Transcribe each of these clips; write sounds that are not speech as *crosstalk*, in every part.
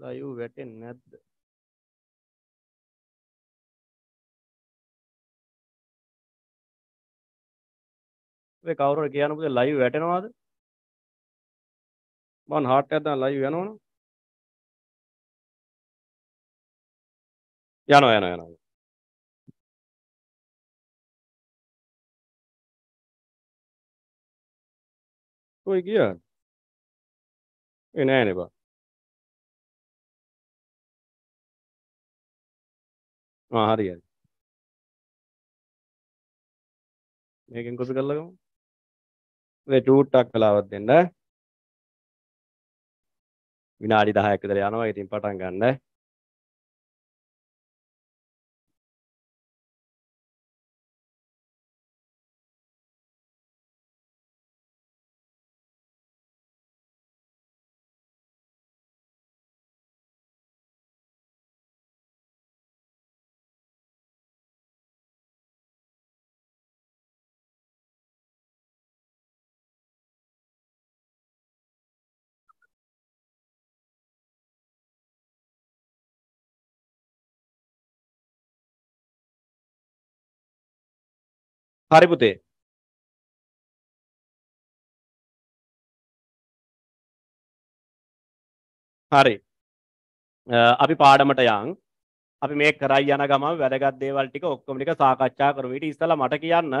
Live වැටෙන්නේ නැද්ද මේ කවුරුර කියන පුතේ ලයිව් වැටෙනවද මං හાર્ට් එකක් දාන ලයිව් යනවනේ යනවා යනවා යනවා කොයි ගියා ඒ නෑනේ බා ආ හරි හරි. මේකෙන් කොපි කරලාගමු. මේ චූට්ටක් වෙලාවක් දෙන්න. විනාඩි 10ක් විතර යනවා. ඉතින් පටන් ගන්න. හරි පුතේ. හරි. අපි පාඩමට යන්. අපි මේ කරයි යන ගමන් වැදගත් දේවල් ටික ඔක්කොම ටික සාකච්ඡා කරමු. ඊට ඉස්සෙල්ලා මට කියන්න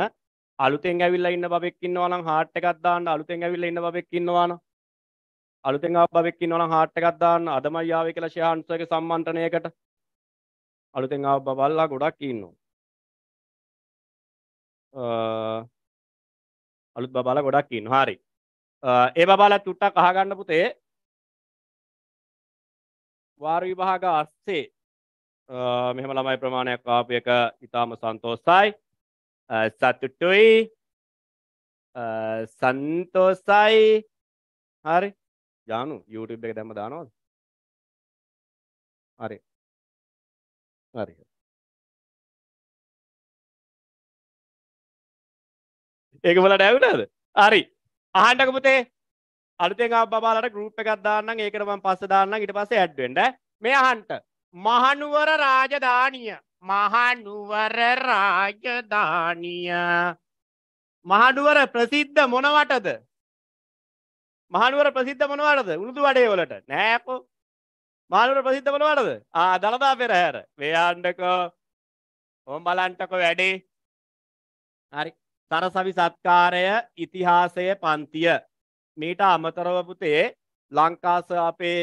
අලුතෙන් ඇවිල්ලා ඉන්න බබෙක් ඉන්නවා නම් හાર્ට් එකක් දාන්න අලුතෙන් ඇවිල්ලා ඉන්න බබෙක් ඉන්නවා නම් අලුතෙන් ආව බබෙක් ඉන්නවා නම් හાર્ට් එකක් දාන්න අදමයි ආවේ කියලා ෂෙයාන්සර්ගේ සම්මන්ත්‍රණයකට අලුතෙන් ආව බබල්ලා ගොඩක් ඉන්නවා. අලුත් බබාල ගොඩක් ඉන්න හාරි ඒ බබාලත් තුට්ටක් අහගන්න පුතේ වාර විභාග අස්සේ මෙහම ළමයි ප්‍රමාණයක් කාපයක ඉතාම සන්තෝසයි සතුටුයි සන්තෝසයි හරි ජානු YouTube එක දැම දානවද හරි හරි ඒක බලට ඇවුනද අරි ආහන්ටකපුතේ අලුතෙන් බාලට ගරුප් එකක් දාන්න ඒකටම පස්ස දාන්න ඉට පස්ස ඇඩ්වෙන්ඩ මේ අහන්ට මහනුවර රාජධානිය මහනුවර රාජධානිය මහනුවර ප්‍රසිද්ධ මොනවටද මහනුවර ප්‍රසිද්ධ මොනවටද උළුදු වඩේ වලට නෑපෝ මානුවර ප්‍රසිද්ධ මොනවටද ආ දළදා පෙරහැර වේයන්නකෝ ඕම් බලන්ටකෝ වැඩේ හරි තරසවි සත්කාරය ඉතිහාසය පන්තිය මීට අමතරව පුතේ ලංකාස අපේ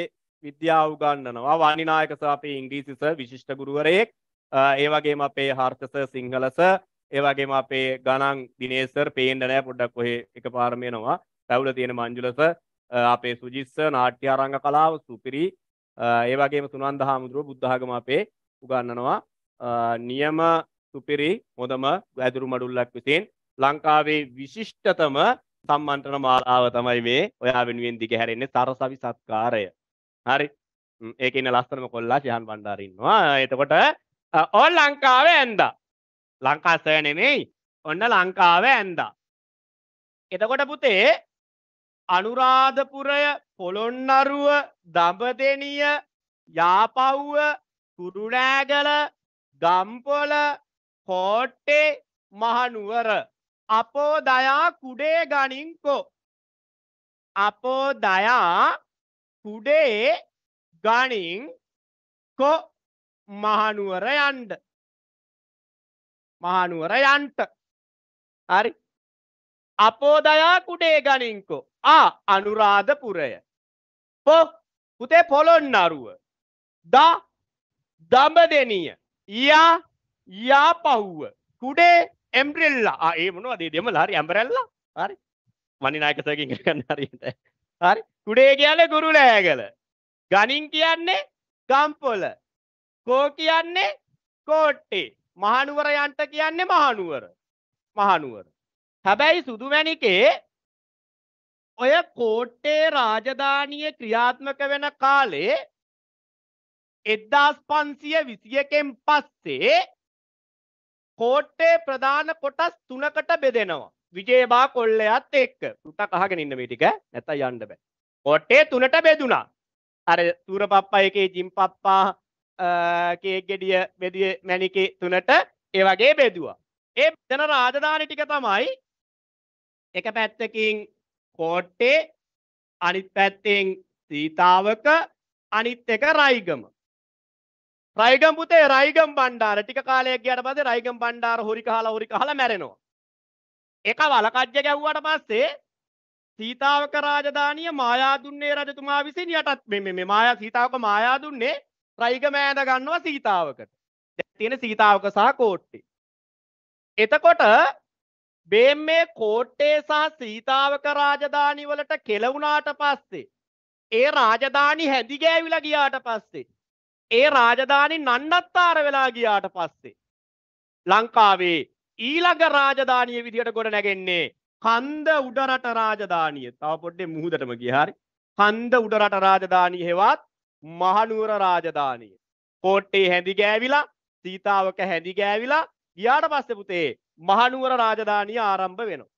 විද්‍යාව උගන්වනවා වානිනායක සර් අපේ ඉංග්‍රීසි සර් විශිෂ්ට ගුරුවරයෙක් ඒ වගේම අපේ හර්ෂ සර් සිංහල සර් ඒ වගේම අපේ ගණන් දිනේෂ් සර් පේන්න නැහැ පොඩ්ඩක් ඔහෙ එකපාරම එනවා පැවුල තියෙන මංජුල සර් අපේ සුජිස්ස නාට්‍ය අරංග කලාව සුපිරි ඒ වගේම සුනන්ද හාමුදුරුව බුද්ධාගම අපේ උගන්වනවා නියම සුපිරි හොඳම වැදුරු මඩුල්ලක් විසින් ලංකාවේ විශිෂ්ටතම සම්මන්ත්‍රණ මාලාව තමයි මේ ඔයා වෙනුවෙන් දිග හැරෙන්නේ සරසවි සත්කාරය. හරි. ඒකේ ඉන්න ලස්සනම කොල්ලා ශිහාන් බණ්ඩාර ඉන්නවා. එතකොට ඕන් ලංකාවේ ඇඳා. ලංකා සර් නෙමෙයි. ඔන්න ලංකාවේ ඇඳා. එතකොට පුතේ අනුරාධපුරය පොළොන්නරුව දඹදෙනිය යාපව්ව කුරුණෑගල ගම්පොල කෝට්ටේ මහනුවර අපෝ දයා කුඩේ ගනින්කෝ අපෝ දයා කුඩේ ගනින් කො මහනුවර යන්ඩ මහනුවර යන්ට හරි අපෝ දයා කුඩේ ගනින්කෝ ආ අනුරාධපුරය පො පුතේ පොළොන් අරුව ද දඹ දෙනිය යා යා පහුව කුඩේ ඇම්බ්‍රෙල්ලා ah, ඒ මොනවද දෙමළ හරි ඇම්බරෙල්ලා හරි මනිනායක සර්ගෙන් ඉගෙන ගන්න හරියට හරි කුඩේ කියන්නේ කුරුලෑගල ගණින් කියන්නේ ගම්පොළ කෝ කියන්නේ කෝට්ටේ මහනුවර යන්ට කියන්නේ මහනුවර මහනුවර හැබැයි සුදුමැණිකේ ඔය කෝට්ටේ රාජධානිය ක්‍රියාත්මක වෙන කාලේ එද්දාස් පන්සිය විසියකෙන් පස්සේ කෝට්ටේ ප්‍රධාන කොටස් තුනකට බෙදෙනවා. විජේබා කොල්ලයත් එක්ක. උටක් අහගෙන ඉන්න මේ ටික. නැත්තම් යන්න බෑ. කොට්ටේ තුනට බෙදුණා. අර තූර පප්පා එකේ ජිම් පප්පා කේක් ගෙඩිය බෙදිය මැණිකේ තුනට ඒ වගේ බෙදුවා. ඒ දෙන රාජධානි ටික තමයි එක පැත්තකින් කෝට්ටේ අනිත් පැත්තෙන් සීතාවක අනිත් එක රයිගම. රයිගම් පුතේ රයිගම් බණ්ඩාර ටික කාලයක් ගියාට පස්සේ රයිගම් බණ්ඩාර හොරි කහලා හොරි කහලා මැරෙනවා. එක වලකජ්ජ ගැව්වට පස්සේ සීතාවක රාජධානිය මායාදුන්නේ රජතුමා විසින් යටත් මේ මේ මායා සීතාවක මායාදුන්නේ රයිගම ඈඳ ගන්නවා සීතාවකට. දැන් තියෙන සීතාවක සහ කෝට්ටේ. එතකොට මේ මේ කෝට්ටේ සහ සීතාවක රාජධානි වලට කෙල වුණාට පස්සේ ඒ රාජධානි හැඳි ගෑවිලා ගියාට පස්සේ ඒ රාජධානි නන්නත්තාර වෙලා ගියාට පස්සේ ලංකාවේ ඊළඟ රාජධානිය විදිහට ගොඩ නැගෙන්නේ කන්ද උඩරට රාජධානිය තව පොඩ්ඩේ මුහුදටම ගිහාරි කන්ද උඩරට රාජධානිය හෙවත් මහනුවර රාජධානිය කෝට්ටේ හැඳි ගෑවිලා සීතාවක හැඳි ගෑවිලා ගියාට පස්සේ පුතේ මහනුවර රාජධානිය ආරම්භ වෙනවා.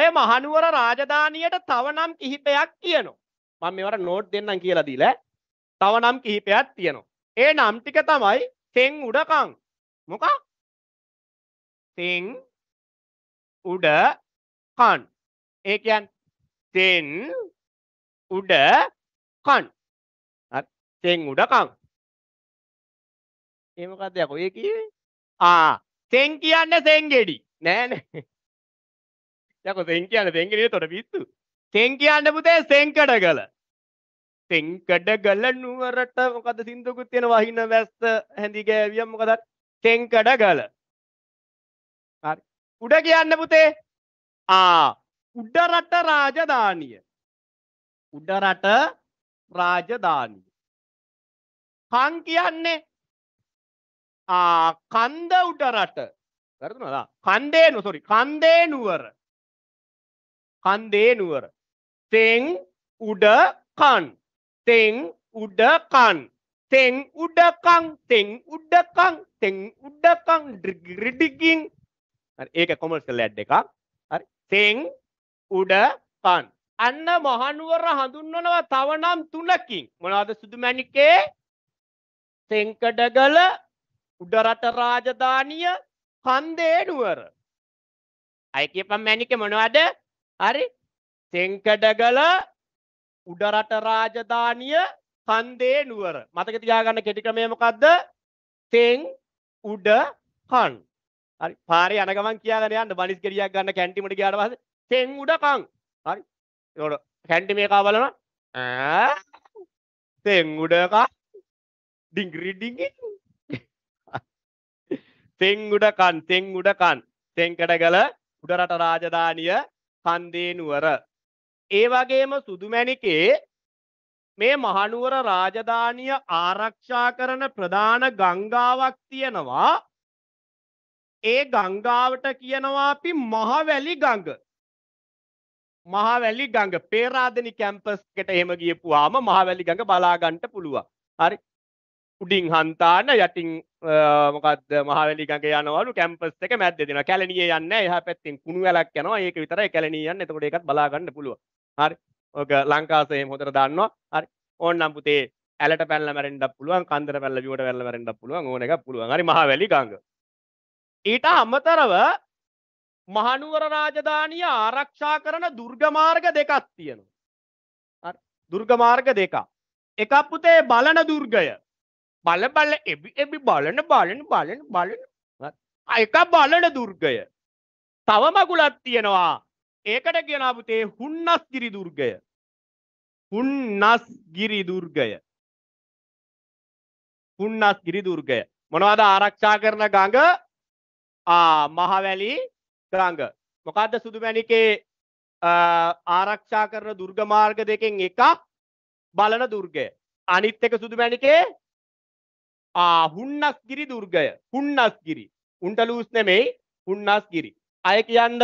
ඔය මහනුවර රාජධානියට තව නම් කිහිපයක් කියනවා. මම මේවට නෝට් දෙන්නම් කියලා දීලා තව නම් කිහිපයක් තියෙනවා. ඒ නම් ටික තමයි තෙන් උඩකං. මොකක්? තෙන් උඩ කන්. ඒ කියන්නේ තෙන් උඩ කන්. හරි. තෙන් උඩ කන්. ඒ මොකද්ද යකෝ? ඒ කියේ? ආ, තෙන් කියන්නේ තෙන්ගෙඩි. නෑ නෑ. යකෝ තෙන් කියන්නේ තෙන්ගෙඩි උඩට පිස්සු. තෙන් කියන්න පුතේ තෙන්කඩගල. තෙන්කඩගල නුවරට මොකද සින්දුකුත් තියෙන වහින වැස්ස හැඳි ගෑවිය මොකද තෙන්කඩගල හරි උඩ කියන්න පුතේ ආ උඩ රට රාජධානිය උඩ රට රාජධානිය කන් කියන්නේ ආ කන්ද උඩ රට වැරදුනද කන්දේ නු සෝරි කන්දේ නුවර කන්දේ නුවර තෙන් උඩ කන් තෙන් උඩකන් තෙන් උඩකං තෙන් උඩකං තෙන් උඩකං රිඩිගින් ඒක කොමර්ෂල් ඇඩ් එකක් හරි තෙන් උඩකන් අන්න මහනුවර හඳුන්වනවා තව නම් තුනකින් මොනවද සුදුමැණිකේ තෙන්කඩගල උඩරට රාජධානිය කන්දේ නුවර අය කියපම් මැණිකේ මොනවද හරි තෙන්කඩගල උඩරට රාජධානිය කන්දේ නුවර මතක තියාගන්න කෙටි ක්‍රමය මොකද්ද තෙන් උඩ කන් හරි පාරේ යන ගමන් කියාගෙන යන්න බනිස් ගෙඩියක් ගන්න කැන්ටිමට ගියාට පස්සේ තෙන් උඩ කන් හරි ඒකට කැන්ටි මේකා බලනවා ඈ තෙන් උඩ කන් ඩිංගරි ඩිංගි තෙන් උඩ කන් තෙන් උඩ කන් තෙන්කඩගල උඩරට රාජධානිය කන්දේ නුවර ඒ වගේම සුදුමැණිකේ මේ මහනුවර රාජධානිය ආරක්ෂා කරන ප්‍රධාන ගංගාවක් තියෙනවා ඒ ගංගාවට කියනවා අපි මහවැලි ගඟ මහවැලි ගඟ පේරාදෙනි කැම්පස් එකට එහෙම ගියපුවාම මහවැලි ගඟ බලා ගන්න පුළුවන් හරි උඩින් හන්තාන යටින් මොකක්ද මහවැලි ගඟ යනවලු කැම්පස් එක මැද්දේ දෙනවා කැලණියේ යන්නේ එහා පැත්තෙන් කුණු වැලක් යනවා ඒක විතරයි කැලණිය යන්නේ එතකොට ඒකත් බලා ගන්න පුළුවන් හරි ඕක ලංකාසයෙන් හොතර දන්නවා හරි ඕන්නම් පුතේ ඇලට පැල්ල මැරෙන්ඩක් පුළුවන් කන්දර පැල්ල ියට පැල්ල මැරෙන්ඩක් පුළුවන් ඕන එක පුළුවන් හරි මහ වැලි ගංග ඊට අමතරව මහනුවර රාජධානිය ආරක්ෂා කරන දුර්ගමාර්ග දෙකක් තියෙනවා දුර්ගමාර්ග දෙක එකක් පුතේ බලන දුර්ගය බල බල එබි එබි බලන බලන බලන බලන එක බලන දුර්ගය තව මගුලත් තියෙනවා ඒකට කියනවා පුතේ හුන්නස්ගිරි දුර්ගය. හුන්නස්ගිරි දුර්ගය. හුන්නස්ගිරි දුර්ගය. මොනවද ආරක්ෂා කරන ගඟ? ආ මහවැලි ගඟ. මොකද්ද සුදුමැණිකේ ආරක්ෂා කරන දුර්ග මාර්ග දෙකෙන් එකක් බලන දුර්ගය. අනිත් එක සුදුමැණිකේ ආ හුන්නස්ගිරි දුර්ගය. හුන්නස්ගිරි. උන්ටලූස් නෙමෙයි හුන්නස්ගිරි. අය කියන්න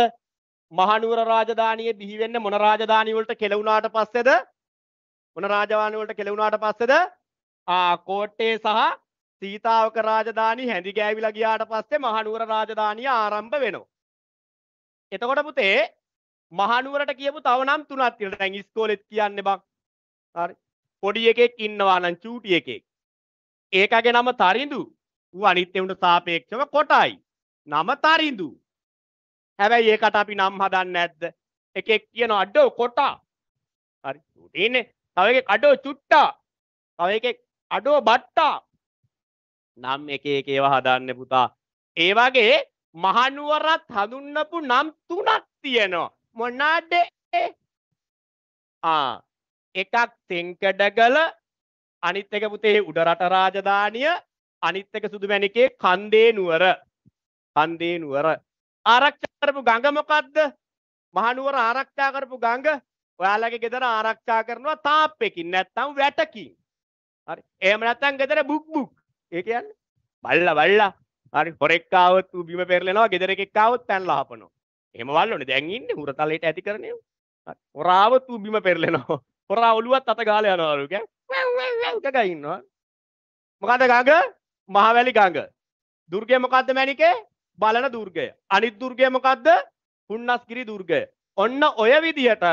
මහනුවර රාජධානිය බිහි වෙන්න මොන රාජධානිය වලට කෙලවුණාට පස්සේද මොන රාජධානිය වලට කෙලවුණාට පස්සේද ආ කෝට්ටේ සහ සීතාවක රාජධානි හැඳි ගෑවිලා ගියාට පස්සේ මහනුවර රාජධානිය ආරම්භ වෙනවා. එතකොට පුතේ මහනුවරට කියපු තව නම් තුනක් තියෙනවා. දැන් ඉස්කෝලෙත් කියන්නේ බං. හරි. පොඩි එකෙක් ඉන්නවා නම් චූටි එකෙක්. ඒකගේ නම තරිඳු. ඌ අනිත් ඒවට සාපේක්ෂව කොටයි. නම තරිඳු. හැබැයි ඒකට අපි නම් හදන්න ඇද්ද එකෙක් කියන අඩෝ කොටා හරි දන්නේ තව එකෙක් අඩෝ චුට්ටා තව එකෙක් අඩෝ බට්ටා නම් එක එක ඒවා හදන්න පුතා ඒ වගේ මහනුවරත් හඳුන්නපු නම් තුනක් තියෙනවා මොනාද ආ එකක් තෙන්කඩගල අනිත් එක පුතේ උඩරට රාජධානිය අනිත් එක සුදුමැණිකේ කන්දේ නුවර කන්දේ නුවර ආරක්ෂා කරපු ගඟ මොකද්ද? මහනුවර ආරක්ෂා කරපු ගඟ ඔයාලගේ ගෙදර ආරක්ෂා කරනවා තාප්පෙකින් නැත්තම් වැටකින්. හරි. එහෙම නැත්තම් ගෙදර බුක් බුක්. ඒ කියන්නේ බල්ලා බල්ලා. හරි. හොරෙක් ආවොත් ඌ බිම පෙරලෙනවා. ගෙදර එකෙක් ආවොත් පැනලා හපනවා. එහෙම වල්ලෝනේ. දැන් ඉන්නේ හුරතලයට ඇති කරන්නේ. හරි. හොරාවොත් ඌ බිම පෙරලෙනවා. හොරා ඔළුවත් අත ගාලා යනවලු කෑ. වැව් වැව් වැව් ගගා ඉන්නවා. මොකද්ද ගඟ? මහවැලි ගඟ. දුර්ගේ මොකද්ද මැනිකේ? බලන දුර්ගය අනිත් දුර්ගය මොකක්ද හුන්නස්ගිරි දුර්ගය ඔන්න ඔය විදිහට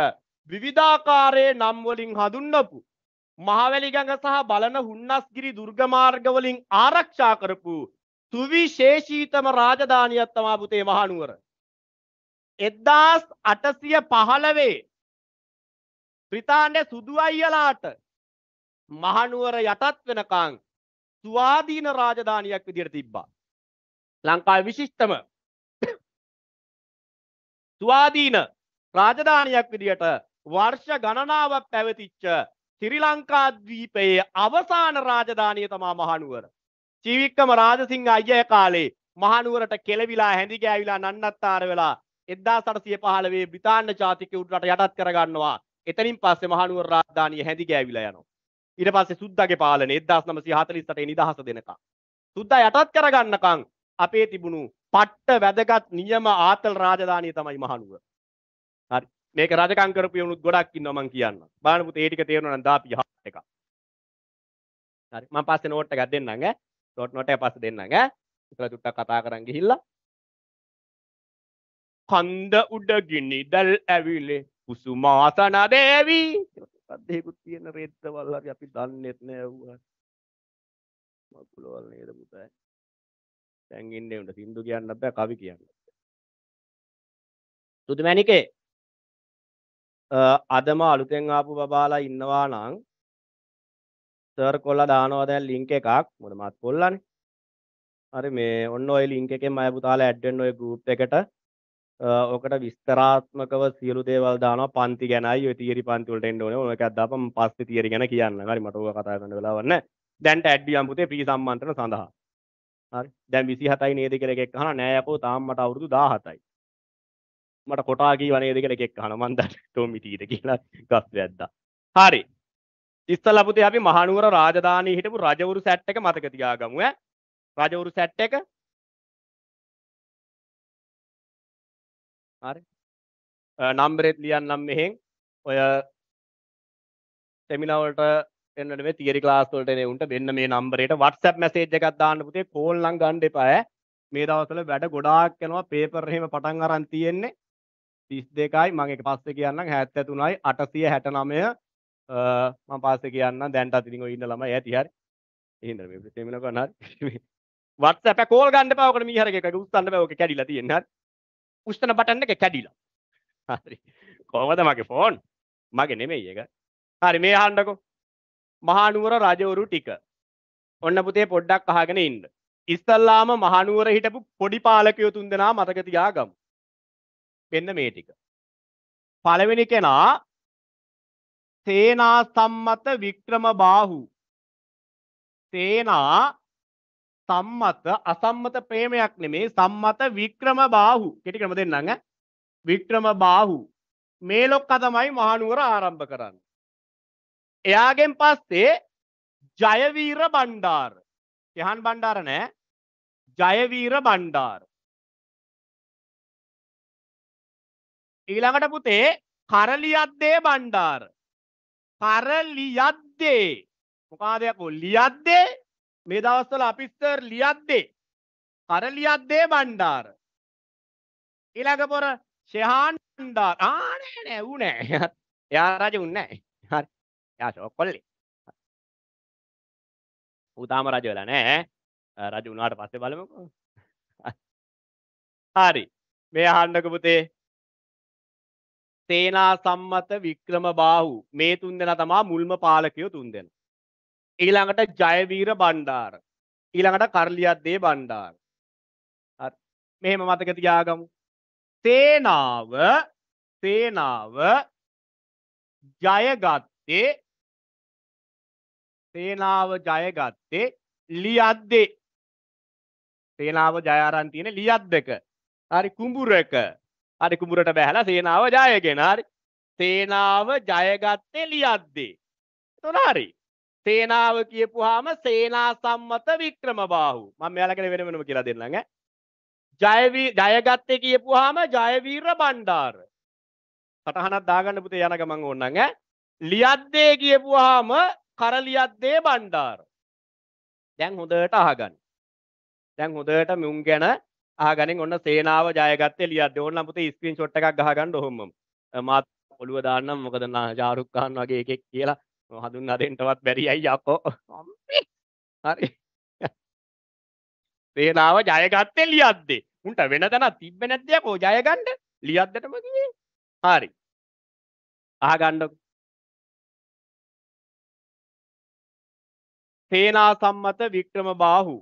විවිධාකාරයේ නම්වලින් හඳුන්වපු මහවැලිගඟ සහ බලන හුන්නස්ගිරි දුර්ගමාර්ගවලින් ආරක්ෂා කරපු සුවිශේෂීතම රාජධානියක් තමා පුතේ මහනුවර. එද්දාස් අටසිය පහළවේ ප්‍රතාන්ඩ සුදු අයියලාට මහනුවර යටත් වෙනකං ස්වාධීන රාජධානියක් විදිර තිබ්බා. ලංකාවේ විශිෂ්ටම ස්වාධීන රාජධානියක් විදිහට වර්ෂ ගණනාවක් පැවතිච්ච ශ්‍රී ලංකාද්වීපයේ අවසාන රාජධානිය තමා මහනුවර. ජීවික්කම රාජසිංහ අයියා කාලේ මහනුවරට කෙලවිලා හැඳි ගෑවිලා නන්නත්තර වෙලා 1815 බ්‍රිතාන්‍ය ජාතිකයුන්ට යටත් කරගන්නවා. එතනින් පස්සේ මහනුවර රාජධානිය හැඳි ගෑවිලා යනවා. ඊට පස්සේ සුද්දාගේ පාලනය 1948 නිදහස දෙනකම්. සුද්දා යටත් කරගන්නකම් අපේ තිබුණු පට්ට වැදගත් නියම ආතල් රාජධානිය තමයි මහනුව. හරි. මේක රජකම් කරපු වුණුත් ගොඩක් ඉන්නවා මං කියන්න. බලන්න පුතේ ඒ ටික තේරෙනවා නම් දාපි හත් එක. හරි. මම පස්සේ නෝට් එකක් දෙන්නම් ඈ. නෝට් නෝට් එක පස්සේ දෙන්නම් ඈ. ඉතලා චුට්ටක් කතා කරන් ගිහිල්ලා. කන්ද උඩ ගිනි දැල් ඇවිලේ කුසුමාසන දේවි. අද්දේකුත් තියෙන රෙද්ද වල්ලා අපි දන්නේත් නෑ වුණා. මගුලවල් නේද පුතේ. දැන් ඉන්නේ උන්ට සින්දු කියන්නත් බෑ කවි කියන්න. තුදුමැණිකේ අදම අලුතෙන් ආපු බබාලා ඉන්නවා නම් සර් කොල්ලා දානවා දැන් ලින්ක් එකක් මොකද මාත් කොල්ලානේ. හරි මේ ඔන්න ඔය ලින්ක් එකෙන් අය පුතාලා ඇඩ් වෙන්න ඔය ගෲප් එකට ඕකට විස්තරාත්මකව සියලු දේවල් දානවා පන්ති ගැනයි ඔය තියරි පන්ති වලට එන්න ඕනේ. ඔය එකක් දාපම් පස්සේ තියරි ගැන කියන්න. හරි මට ඕක කතා කරන්න වෙලාවක් නැහැ. දැන්ට ඇඩ්ඩියම් පුතේ ප්‍රී සම්මන්ත්‍රණ සඳහා හරි දැන් 27යි නේද කියලා එකෙක් අහනවා නෑ යකෝ තාම මට අවුරුදු 17යි මට කොටා කීව නේද කියලා එකෙක් අහනවා මං දැන් *laughs* ටොමිටීට කියලා ගස් වැද්දා හරි ඉස්සලා පුතේ අපි මහනුවර රාජධානී හිටපු රජවරු සැට් එක මතක තියාගමු ඈ රජවරු සැට් එක හරි නම්බරෙත් ලියන්නම් මෙහෙන් ඔය සෙමිනාවලට ටෙන්නට මේ තිරි ලාස්වලටන උන්ට වෙන්න මේ නම්බරට වටසැප් මැසේජ් එකක් දාන්න පුතේ කෝල්ලං ගණ්ඩ එපාය මේ දවසල වැඩ ගොඩාක් යනවා පේපරහෙම පටන් අරන් තියෙන්නේ තිස් දෙකයි මං එක පස්ස කියන්න හැත්ත තුනයි අටසිය හැට නමය මං පාස කියන්න දැන්ට අතිරිග ඉන්න ළම ඇති හරි ඒන්න සේමල කන්න වත්ස කෝල් ගන්න පවක මීහරක උත්සන්න පැවක කැඩිලා තියෙන්න උෂ්ටන පටන්න එක කැඩිලා කොමද මගේ ෆෝන් මගේ නෙමෙයි එක හරි මේ හන්ඩකෝ මහනුවර රජවරු ටික ඔන්න පුතේ පොඩ්ඩක් අහගෙන ඉන්න ඉස්සල්ලාම මහනුවර හිටපු පොඩි පාලකයෝ තුන් දෙනා මතක තියාගමු මෙන්න මේ ටික පළවෙනි කෙනා සේනා සම්මත වික්‍රම බාහු සේනා සම්මත අසම්මත ප්‍රේමයක් නෙමේ සම්මත වික්‍රම බාහු කෙටි ක්‍රම දෙන්නඟ වික්‍රම බාහු මේ ලොක්ක තමයි මහනුවර ආරම්භ කරන්න එයාගෙන් පස්සේ ජයවීර බණ්ඩාර යහන් බණ්ඩාර නෑ ජයවීර බණ්ඩාර ඊළඟට පුතේ කරලියද්දේ බණ්ඩාර කරලියද්දේ මොකාදයක් ලියද්දේ මේ දවස්වල අපිස්තර ලියද්දේ කරලියද්දේ බණ්ඩාර ඊළඟ පොර ෂෙහාන් බණ්ඩාර ආ නෑ නෑ ඌ නෑ එයා රජු නෑ යාශ ඔක්කොල්ලේ ඌ තාම රජ වෙලා නැහැ රජ වුණාට පස්සේ බලමුකෝ හරි මේ අහන්නක පුතේ සේනා සම්මත වික්‍රම බාහු මේ තුන් දෙනා තමා මුල්ම පාලකයෝ තුන් දෙනා ඊළඟට ජයවීර බණ්ඩාර ඊළඟට කරලියද්දේ බණ්ඩාර මෙහෙම මතක තියාගමු සේනාව සේනාව ජයගත්තේ සේනාව ජයගත්තේ ලියද්දේ සේනාව ජයාරන් තියෙන ලියද්දක හරි කුඹුරක හරි කුඹුරට බැහැලා සේනාව ජයගෙන හරි සේනාව ජයගත්තේ ලියද්දේ එතකොට හරි සේනාව කියපුවාම සේනා සම්මත වික්‍රමබාහු මම මෙයාලකට වෙන වෙනම කියලා දෙන්නම් ඈ ජයවී ජයගත්තේ කියපුවාම ජයවීර බණ්ඩාර සටහනක් දාගන්න පුතේ යන ගමන් ඕන්නම් ඈ ලියද්දේ කියපුවාම කරලියත් දේ බණ්ඩාර දැන් හොඳට අහගන්න දැන් හොඳට මුන් ගැන අහගනින් ඔන්න සේනාව ජයගත්තේ ලියද්දී ඕන්න පුතේ ස්ක්‍රීන්ෂොට් එකක් ගහගන්න ඔහොමම මාත් ඔළුව දාන්නම් මොකද ජාරුක් ඛාන් වගේ එකෙක් කියලා හඳුන්වා දෙන්නවත් බැරි අයියා අපෝ හරි සේනාව ජයගත්තේ ලියද්දේ උන්ට වෙන තැනක් තිබ්බේ නැද්ද යකෝ ජයගන්න ලියද්දටම ගියේ හරි අහගන්නකො තේනා සම්මත වික්‍රම බාහු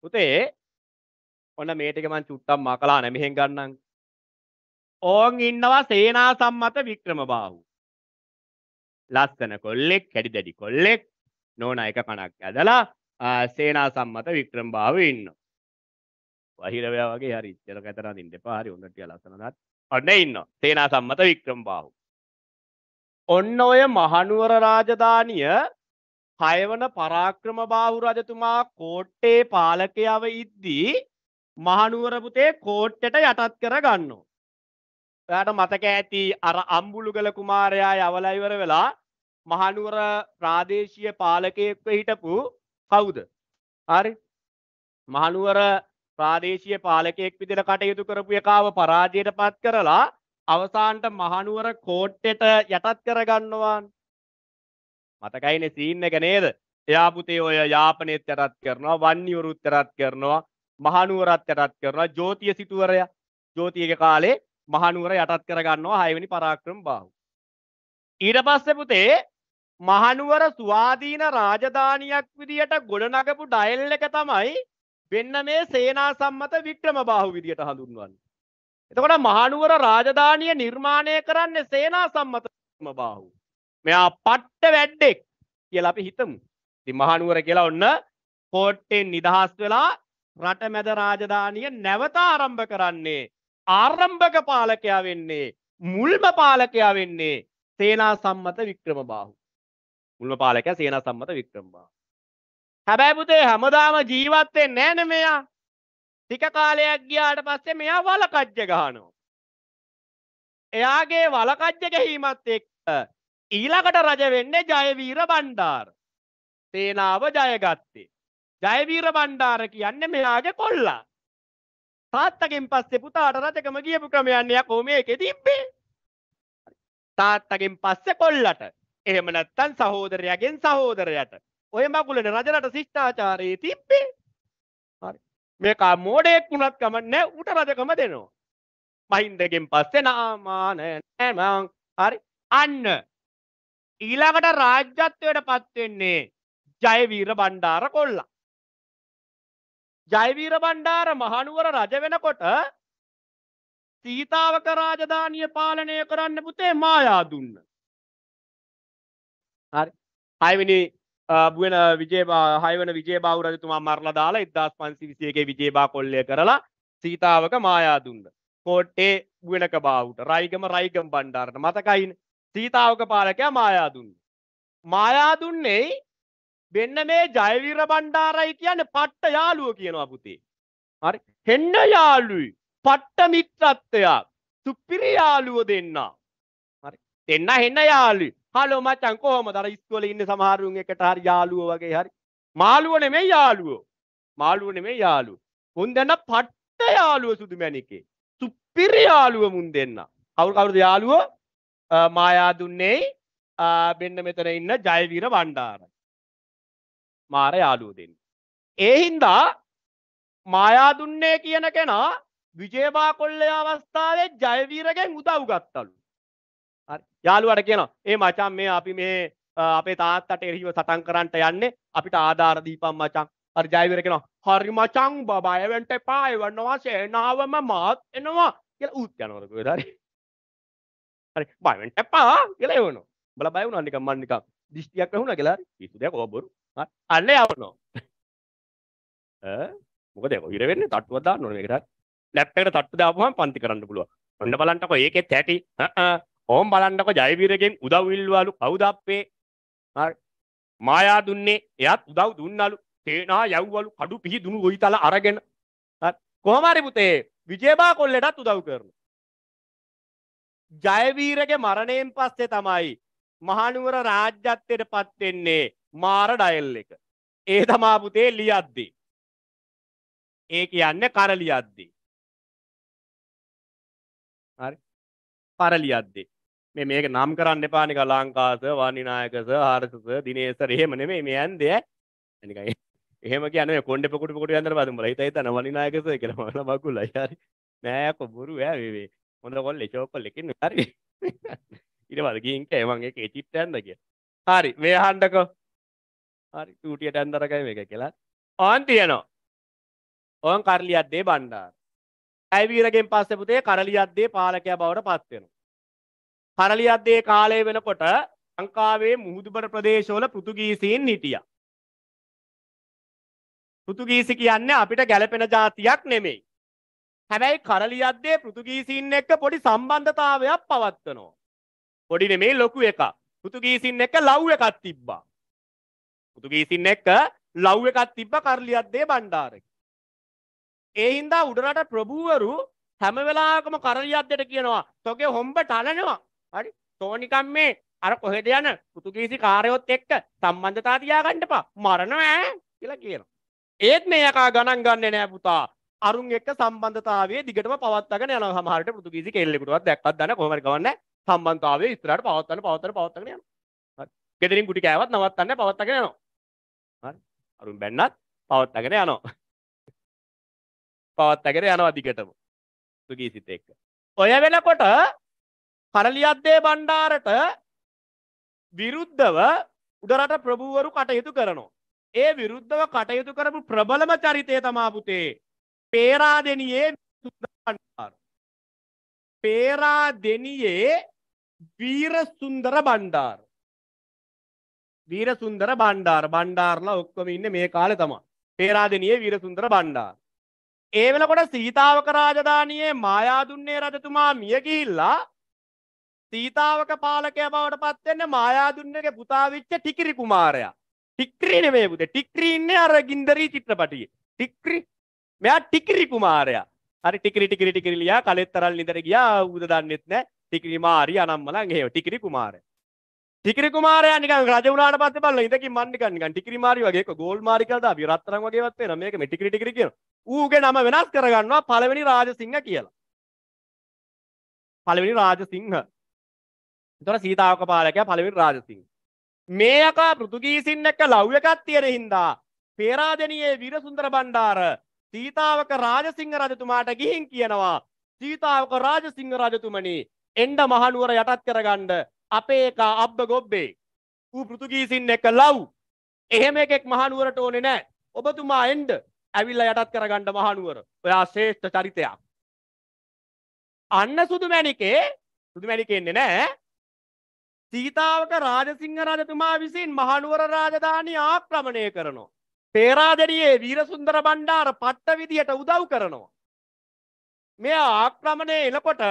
පුතේ ඔන්න මේ ටික මං චුට්ටක් මකලා නැ මෙහෙන් ගන්නම් ඕන් ඉන්නවා සේනා සම්මත වික්‍රම බාහු ලස්සන කොල්ලෙක් කැඩි දැඩි කොල්ලෙක් නෝනා එක කණක් ඇදලා සේනා සම්මත වික්‍රම බාහු ඉන්නවා වහිරවයා වගේ හරි ඉච්චර කතර අඳින්න එපා හරි ඔන්න ටික ලස්සනවත් ඔන්න ඉන්නවා සේනා සම්මත වික්‍රම බාහු ඔන්න ඔය මහනුවර රාජධානිය හයවන පරාක්‍රම බාහු රජතුමා කෝට්ටේ පාලකයව ඉද්දී මහනුවරපුතේ කෝට්ටට යටත් කර ගන්නෝ. ඔයාට මතක ඇති අර අම්බුළුගල කුමාරයා යවලයිවර වෙලා මහනුවර ප්‍රාදේශීය පාලකයෙක්ව හිටපු කවුද. හරි මහනුවර ප්‍රාදේශීය පාලකයෙක් විදිර කටයුතු කරපු එකාව පරාජයට පත් කරලා අවසාන්ට මහනුවර කෝට්ටෙට යටත් කරගන්නවාන්. මතකයින සීන් එක නේද එයාපුතේ ඔය යාපනයත් යටත් කරනවා වන්්‍යවරුත් යටත් කරනවා මහනුවරත් යටත් කරනවා ජෝතිය සිටුවරය ජෝතියක කාලේ මහනුවර යටත් කරගන්නවා හයවැනි පරාක්‍රම බාහු ඊට පස්සේ පුතේ මහනුවර ස්වාධීන රාජධානියක් විදියට ගොඩනගපු ඩයල් එක තමයි වෙන්න මේ සේනා සම්මත වික්‍රම බාහු විදියට හඳුන්වන්න. එතකොට මහනුවර රාජධානිය නිර්මාණය කරන්නේ සේනා සම්මත බාහු. මෙයා පට්ට වැඩ්ඩෙක් කියලා අපි හිතමු. ඉතින් මහනුවර කියලා ඔන්න කෝට්ටෙන් නිදහස් වෙලා රටමැද රාජධානිය නැවත ආරම්භ කරන්නේ ආරම්භක පාලකයා වෙන්නේ මුල්ම පාලකයා වෙන්නේ සේනා සම්මත වික්‍රමබාහු. මුල්ම පාලකයා සේනා සම්මත වික්‍රමබාහු. හැබැයි පුතේ හැමදාම ජීවත් වෙන්නේ නැහනේ මෙයා. ටික කාලයක් ගියාට පස්සේ මෙයා වලකජ්ජ ගහනවා. එයාගේ වලකජ්ජ ගැහිමත් එක්ක ඊළඟට රජ වෙන්නේ ජයවීර බණ්ඩාර. සේනාව ජයගත්තේ. ජයවීර බණ්ඩාර කියන්නේ මෙයාගේ කොල්ලා. තාත්තගෙන් පස්සේ පුතාට රජකම ගියපු ක්‍රමයන්නේ යකෝ මේකේ තිබ්බේ. තාත්තගෙන් පස්සේ කොල්ලට. එහෙම නැත්නම් සහෝදරයාගෙන් සහෝදරයට. ඔය මගුලනේ රජරට ශිෂ්ටාචාරයේ තිබ්බේ. හරි. මේකා මෝඩයෙක් වුණත් කමන්නේ උට රජකම දෙනවා. මහින්දගෙන් පස්සේ නාමාන නෑමං හරි අන්න ඊළඟට රාජ්‍යත්වයට පත්වෙන්නේ ජයවීර බණ්ඩාර කොල්ලා. ජයවීර බණ්ඩාර මහනුවර රජ වෙනකොට සීතාවක රාජධානිය පාලනය කරන්න පුතේ මායා දුන්න. හරි හයිවිනි බුවන විජේ හයිවන විජේ බව රජතුමා මරල දාලා ඉදදාස් පන්සි විසියගේ විජේබා කොල්ලය කරලා සීතාවක මායා දුන්න. කෝට්ටේ බුවනක බාවට රයිගම රයිගම් බණ්ඩාරට මතකයින් සීතාවක පාලකයා මායා දුන්නේ. මායා දුන්නේ මෙන්න මේ ජයවීර බණ්ඩාරයි කියන්නේ පට්ට යාළුව කියනවා පුතේ. හරි. හෙන්න යාළුයි. පට්ට මිත්‍රත්වයා. සුපිරි යාළුව දෙන්න. හරි. දෙන්න හෙන්න යාළුයි. හලෝ මචං කොහමද? අර ඉස්කෝලේ ඉන්න සමහරුන් එකට හරි යාළුවෝ වගේ හරි. මාළුව නෙමෙයි යාළුවෝ. මාළුව නෙමෙයි යාළුවෝ. මුන් දෙන්න පට්ට යාළුව සුදු මැණිකේ. සුපිරි යාළුව මුන් දෙන්න. කවුරු කවුරුද යාළුවෝ? මායා දුන්නේ බෙන්න මෙතන ඉන්න ජයවීර වණ්ඩාරයි. මාර යාළුවෝ දෙන්න. ඒ හින්දා මායා දුන්නේ කියන කෙනා විජේබා කොල්ලේ අවස්ථාවේ ජයවීරගෙන් උදව් ගත්තලු. හරි. යාළුවාට කියනවා "ඒ මචං මේ අපි මේ අපේ තාත්තට එරහිව සටන් කරන්නට යන්නේ අපිට ආධාර දීපන් මචං." හරි ජයවීර කියනවා "හරි මචං බබා එවෙන්ට එපා එවන්නවා සේනාවම මාත් එනවා" කියලා උත් යනවලු. හරි. හරි බයෙන් ටැප්පා කියලා එවනවා. බල බය වුණා නිකන් මං නිකන් දිෂ්ටියක් වුණා කියලා හරි. පිස්සු දෙයක් ඔබ බොරු. හරි. අන්න යවනවා. ඈ මොකද ඒක ඉර වෙන්නේ තට්ටුවක් දාන්න ඕනේ මේකට. ලැප් එකට තට්ටු දාපුවම පන්ති කරන්න පුළුවන්. ඔන්න බලන්නකෝ ඒකෙත් ඇටි. ඕම් බලන්නකෝ ජයවීරගෙන් උදව් ඉල්ලුවලු කවුද අපේ? හරි. මායා දුන්නේ එයාත් උදව් දුන්නලු. තේනා යව්වලු කඩු පිහි දුනු ගොවිතල අරගෙන. හරි. කොහොම හරි පුතේ විජේබා කොල්ලටත් උදව් කරනවා. ජයවීරගේ මරණයෙන් පස්සේ තමයි මහනුවර රාජ්‍යත්වයට පත්වෙන්නේ මාර ඩයල් එක. ඒ තමාපුතේ ලියද්දී. ඒ කියන්න කරලියද්දී. පරලියද්දී. මේ මේක නම් කරන්න එපානික ලංකාස වනිනායකස හාරසස දිනේසර එහෙම නෙමේ මේ ඇන්දය නිකයි එහෙම කියන කොඩ පොකට පොට යන්න බදම හිත හිතන වනිනායකස කරම බකුල හරි නෑක බොරු ඇවේ හොඳ කොල්ලේ චෝකොල් එකේ ඉන්න හරි *laughs* ඊට පස්සේ ගිහින් කෑ මං ඒකේ චිට් ඇන්ද කියලා හරි මේ අහන්නකෝ හරි ඌටියට ඇන්දරගයි මේක කියලා ඕන් තියනවා ඕන් කරලියද්දේ බණ්ඩාර ඇයිවීරගෙන් පස්සේ පුතේ කරලියද්දේ පාලකයා බවට පත් වෙනවා කරලියද්දේ කාලය වෙනකොට ලංකාවේ මුහුදුබර ප්‍රදේශවල පෘතුගීසීන් හිටියා පෘතුගීසි කියන්නේ අපිට ගැලපෙන ජාතියක් නෙමෙයි හැබැයි කරලියද්දේ පෘතුගීසින් එක්ක පොඩි සම්බන්ධතාවයක් පවත්වනවා. පොඩි නෙමේ ලොකු එකක්. පෘතුගීසින් එක්ක ලව් එකක් තිබ්බා. පෘතුගීසින් එක්ක ලව් එකක් තිබ්බා කරලියද්දේ බණ්ඩාරේ. ඒ හින්දා උඩරට ප්‍රභූවරු හැම වෙලාවකම කරලියද්දට කියනවා තොගේ හොම්බ තලනවා. හරි. තෝනිකම් මේ අර කොහෙද යන පෘතුගීසි කාර්යොත් එක්ක සම්බන්ධතාව තියාගන්න එපා. මරණව ඈ කියලා කියනවා. ඒත් මේ යකා ගණන් ගන්නේ නෑ පුතා. අරුන් එක්ක සම්බන්ධතාවයේ දිගටම පවත්වාගෙන යනවා සමහර විට පෘතුගීසි කෙල්ලෙකුටවත් දැක්කත් දන්නේ කොහොම හරි ගවන්නේ සම්බන්ධතාවයේ ඉස්සරහට පවත්වන්න පවත්වන්න පවත්වාගෙන යනවා හරි ගෙදරින් ගුටි කෑවත් නවත්තන්නේ පවත්වාගෙන යනවා හරි අරුන් බැන්නත් පවත්වාගෙන යනවා පවත්වාගෙන යනවා දිගටම සුගීසිත එක්ක ඔය වෙනකොට කරලියද්දේ බණ්ඩාරට විරුද්ධව උඩරට ප්‍රභූවරු කටයුතු කරනවා. ඒ විරුද්ධව කටයුතු කරපු ප්‍රබලම චරිතය තමා පුතේ පේරාදෙනයේ සුන්දර පේරාදෙනයේ වීර සුන්දර බණ්ඩාර වීර සුන්දර බණ්ඩාර බණ්ඩාරලා ඔක්කොම ඉන්න මේ කාලෙ තමා පේරාදෙනිය වීර සුන්දර බණ්ඩාර ඒ වෙනකොට සීතාවක රාජධානියේ මායාදුන්නේ රජතුමා මිය ගිහිල්ලා සීතාවක පාලකයා බවට පත් වෙන්න මායාදුන්නගේ පුතා වෙච්ච ටිකිරි කුමාරයා ටික්‍රි නෙමෙයි පුතේ ටික්‍රි ඉන්නේ අර ගින්දරී චිත්‍රපටියේ ටික්‍රි මෙයා ටිකිරි කුමාරයා හරි ටිකිරි ටිකිරි ටිකිරි ලියා කලෙත් තරල් නිදර ගියා ඌද දන්නෙත් නැහැ ටිකිරි මාරි අනම්මලන් එහෙව ටිකිරි කුමාරයා ටිකිරි කුමාරයා නිකන් රජ වුණාට පස්සේ බලලා ඉඳකින් මන් නිකන් නිකන් ටිකිරි මාරි වගේ එක ගෝල් මාරි කියලා දාපි රත්තරන් වගේවත් වෙනවා මේක මේ ටිකිරි ටිකිරි කියන ඌගේ නම වෙනස් කරගන්නවා පළවෙනි රාජසිංහ කියලා පළවෙනි රාජසිංහ එතකොට සීතාවක පාලකයා පළවෙනි රාජසිංහ මේ යකා පෘතුගීසින් එක්ක ලව් එකක් තියෙන හින්දා පේරාදෙනියේ වීරසුන්දර බණ්ඩාර සීතාවක රාජසිංහ රජතුමාට ගිහින් කියනවා සීතාවක රාජසිංහ රජතුමනි එන්ඩ මහනුවර යටත් කරගන්න අපේ එක අබ්බ ගොබ්බේ ඌ පෘතුගීසින් එක ලව් එහෙම එකෙක් මහනුවරට ඕනෙ නෑ ඔබතුමා එන්ඩ ඇවිල්ල යටත් කරගන්න මහනුවර ඔයා ශේෂ්ඨ චරිතයක් අන්න සුදුමැණිකේ සුදුමැණිකෙන්නේ නෑ සීතාවක රාජසිංහ රජතුමා විසින් මහනුවර රාජධානී ආක්‍රමණය කරනවා පේරාදරයේ වීරසුන්දර බණ්ඩාර පට්ට විදියට උදව් කරනවා. මෙය ආක්‍රමණය එනකොට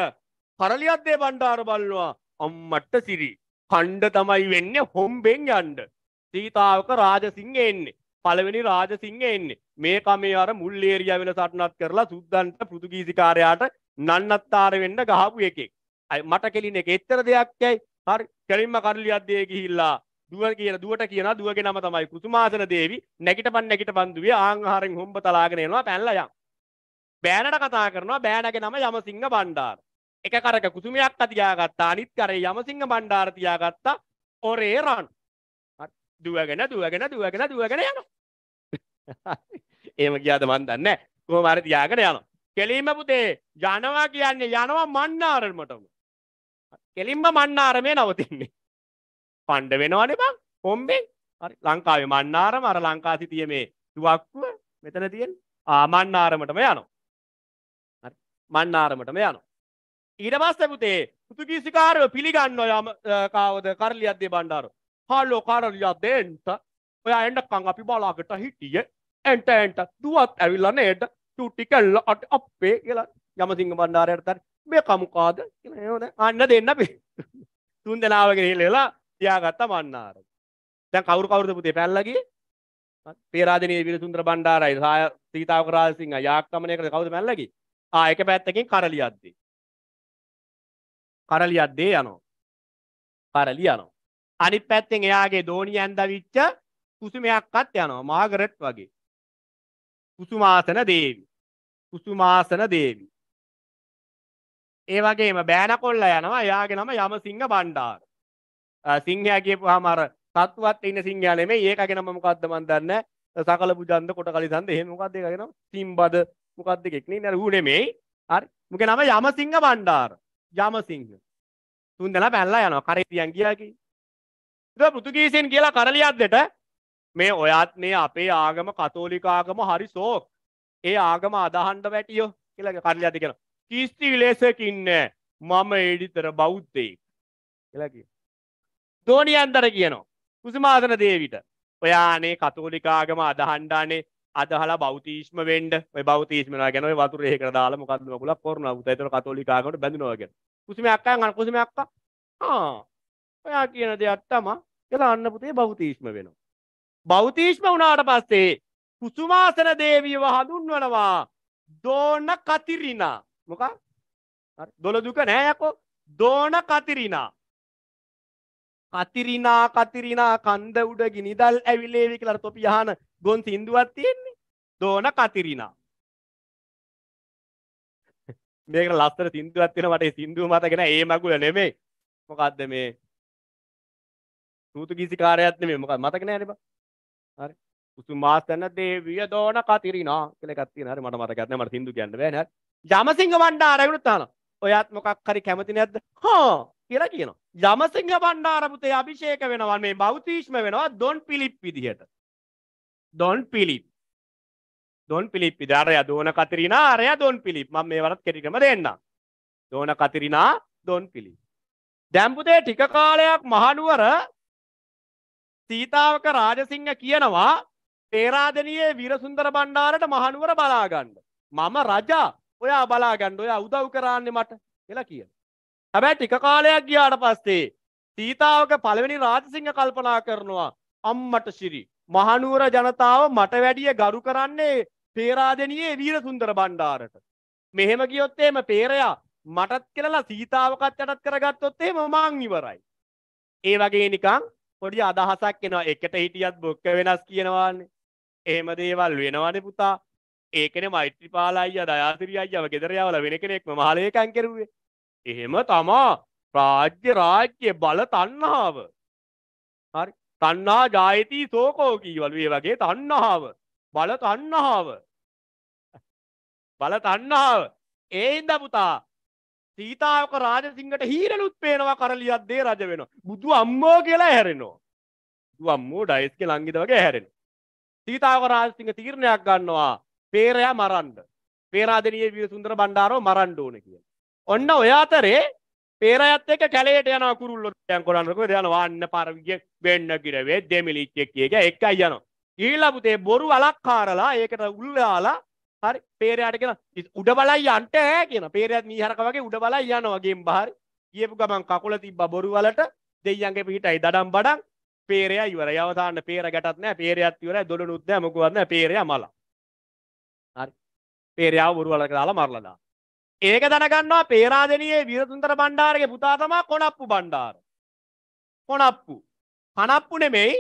පරලියද්දේ බණ්ඩාර බල්ලවා අම්මට්ට සිරි කණ්ඩ තමයි වෙන්න හොම්බෙන් යන්ඩ. සීතාවක රාජසිංහ එන්නේ. පළවෙනි රාජසිංහ එන්නේ මේ කමේ අර මුල්ලේරිය වෙන සටනත් කරලා සුද්දන්ට පෘතුගීසිකාරයාට නන්නත්තාර වෙන්න ගහපු එකෙක්. අයි මට කෙලින එක එත්තර දෙයක් යැයි හරි කෙලින්ම කරලියද්දේ ගිහිල්ලා දුව කියන දුවට කියන දුවගේ නම තමයි කුසුමාසන දේවි නැගිටපන් නැගිටපන් දුවේ ආංහාරෙන් හොම්බ තලාගෙන එනවා පැනලා යම්. බෑනට කතා කරනවා බෑනගේ නම යමසිංහ බණ්ඩාර. එක කරක කුසුමයක් තියාගත්තා අනිත් කරේ යමසිංහ බණ්ඩාර තියාගත්තා ඔරේ රන්. දුවගෙන දුවගෙන දුවගෙන දුවගෙන යනවා. එහෙම ගියාද මන් දන්නේ නැහැ. කොහොම හරි තියාගෙන යනවා. කෙලින්ම පුතේ යනවා කියන්නේ යනවා මන්නාරමටම. කෙලින්ම මන්නාරමේ නවතින්නේ. පණ්ඩ වෙනවානේ බං හොම්බෙන් හරි ලංකාවේ මන්නාරම අර ලංකා සිටියේ මේ තුවක්කුව මෙතන තියෙන ආ මන්නාරමටම යනවා හරි මන්නාරමටම යනවා ඊට පස්සේ පුතේ පුතුගීසිකාරයෝ පිළිගන්නවා යම කාවද කරලියද්දේ බණ්ඩාරෝ හලෝ කරලියද්දේ එන්ට ඔයා එන්නකන් අපි බලාකට හිටියේ එන්ට එන්ට දුවත් ඇවිල්ලා නේද චුට්ටි කැල්ල අපේ කියලා යමසිංහ බණ්ඩාරයට තර මේ කමුකාද කියලා එහෙම අන්න දෙන්න අපි තුන් දෙනාවගෙන හිලලා තියාගත්ත මන්නාර තැන් කවරු කවරුද පුතේ පැල්ලගේ පේරාධනය විරසුන්ද්‍ර බණ්ඩාරයි සාය සීතාව කරාසිංහ යාක්කමනය කර කවුද පැල්ලගේ ආයක පැත්තකින් කරලියද්දී කරලියද්දේ යනෝ කරලි යනෝ අනිත් පැත්තෙන් එයාගේ දෝනී ඇන්දවිච්ච කුසුමයක්කත් යනවා මාගරට් වගේ කුසුමාසන දේවි කුසුමාසන දේවි ඒ වගේම බෑනකොල්ල යනවා එයාගේ නම යමසිංහ බණ්ඩාර සිංහයා කියපු හමර සත්වත් ඉන්න සිංහයානෙම ඒක ගෙනම මොකක්ද මන් දන්න සකල පුජන්ද කොට කලි සන්ද එහෙම මොකක්ද එකගෙන සිම්බද මොකක්ද එකෙක්නේ නෑ ඌ නෙමෙයි හරි මොකේ නම යමසිංහ බණ්ඩාර යමසිංහ තුන් දෙනා පැනලා යනවා කරේතියන් ගියා කි ඉතින් පෘතුගීසෙන් කියලා කරලියද්දට මේ ඔයත් මේ අපේ ආගම කතෝලික ආගම හරි සෝක් ඒ ආගම අදහන්ඩ වැටියෝ කියලා කරලියද්ද කියනවා කිස්ති විලේසකින් නෑ මම ඒඩිතර බෞද්ධයෙක් කියලා කියනවා දෝනියන්දර කියනවා. කුසිමාසන දේවිට. ඔයානේ කතෝලිකාගම අදහන්ඩානේ අදහලා බෞතිීෂ්ම වෙන්ඩ බෞතිීම ගැන වතුර ඒක දාලා මොකක්ද කුල කොරන තතර කතෝලිකාකට බැඳනවාගෙන කුසිමයක්ක ගන කුසිමයක්ක ඔයා කියන දෙයක්ත්තම කියලා අන්න පුතේ බෞතිීෂ්ම වෙනවා. බෞතිීෂ්ම වනාට පස්සේ කුසුමාසන දේවීව හඳුන්වනවා දෝන කතිරිනා මොක දොළදුක නෑයකෝ දෝන කතිරිනා කතිරිනා කතිරිනා කන්ද උඩ ගිනිදල් ඇවිලේවි කියලා තොපි අහන ගොන් සින්දුවක් තියෙන්නේ දෝන කතිරිනා මේක ලස්සන සින්දුවක් තියෙනවා මට ඒ සින්දුව මතක නෑ ඒ මගුල නෙමෙයි මොකද්ද මේ සූතුගීසි කාර්යයක් නෙමෙයි මොකක්ද මතක නෑ නේද හරි උතුමාසන දේවිය දෝන කතිරිනා කියලා එකක් තියෙනවා හරි මට මතක නෑ මට සින්දු කියන්න බෑ නේද ජමසිංහ වණ්ඩාරයකට තහන ඔයත් මොකක් හරි කැමති නැද්ද හා කියලා කියනවා. යමසිංහ බණ්ඩාරපුතේ අභිෂේක වෙනවා මේ බෞතිෂ්ම වෙනවා දොන් පිලිප් විදිහට. දොන් පිලිප්. දොන් පිලිප් විදාරය දෝන කතරිනා අරය දොන් පිලිප්. මම මේ වරත් කෙටිකම දෙන්නම්. දෝන කතරිනා දොන් පිලිප්. දැම්පුතේ ටික කාලයක් මහනුවර සීතාවක රාජසිංහ කියනවා පේරාදනයේ විරසුන්දර බණ්ඩාරට මහනුවර බලාගන්න. මම රජා ඔයා බලාගන්න ඔයා උදව් කරන්නේ මට කියලා කියන. හැබැයි ටික කාලයක් ගියාට පස්සේ සීතාවක පළවෙනි රාජසිංහ කල්පනා කරනවා අම්මට ශිරි මහනුවර ජනතාව මට වැඩිය ගරු කරන්නේ පේරාදෙනියේ වීර සුන්දර බණ්ඩාරට මෙහෙම ගියොත් එහෙම පේරයා මටත් කියලා සීතාවකත් යටත් කරගත්තොත් එහෙම මං ඉවරයි ඒ වගේ නිකන් පොඩි අදහසක් එනවා එකට හිටියත් බොක්ක වෙනස් කියනවාන්නේ එහෙම දේවල් වෙනවාන පුතා ඒකන මෛත්‍රපාලායිය දයාසිරිය අයව ගෙදරයාවල වෙන කෙනෙක්ම මහලයකන් කෙරුවේ එහෙම තමා රාජ්‍ය රාජ්‍ය බල තන්නාව හරි තන්නා ජායති සෝකෝ කීවලු ඒ වගේ තන්නාව බල තන්නාව බල තන්නාව ඒ හින්දා පුතා සීතාවක රාජසිංහට හීරලුත් පේනවා කරලියක් දේ රජ වෙනවා බුදු අම්මෝ කියලා හැරෙනවා බුදු අම්මෝ ඩයිස්ගේ ලංගිද වගේ හැරෙනවා සීතාවක රාජසිංහ තීරණයක් ගන්නවා පේරයා මරන්න පේරාදෙනියේ විසුන්දර බණ්ඩාරෝ මරන්න ඕන කියලා ඔන්න ඔය අතරේ පේරයත් එක කැලේට යන කුරුල්ල දැන් කොරන්නකො යන වන්න පරවිය වෙන්න කිරවේ දෙමිලිච්චෙක් කියක එකයි යනවා. ඊළපුතේ බොරු වලක්කාරලා ඒකට උල්ලාලා හරි පේරයාට කියෙන උඩ බලයි අන්ට කියන පේරයත් මීහරක වගේ උඩ බලයි යන වගේ බාරි කියපු ගමන් කකුල තිබ්බ බොරු වලට දෙයියන්ගේ පිහිටයි දඩම් බඩක් පේරය ඉවර යවතාන්න පේර ගැටත්න පේරයත් ඉවර දොළනුත්ද මොකුවන්න පේරය මලා හරි පේරයාව බොරු වලක දාලා මරලදා ඒක දැනගන්නවා පේරාදනයේ විරතුන්තර බණ්ඩාරගේ පුතාතමා කොනප්පු බණ්ඩාර කොනප්පු පනප්පු නෙමෙයි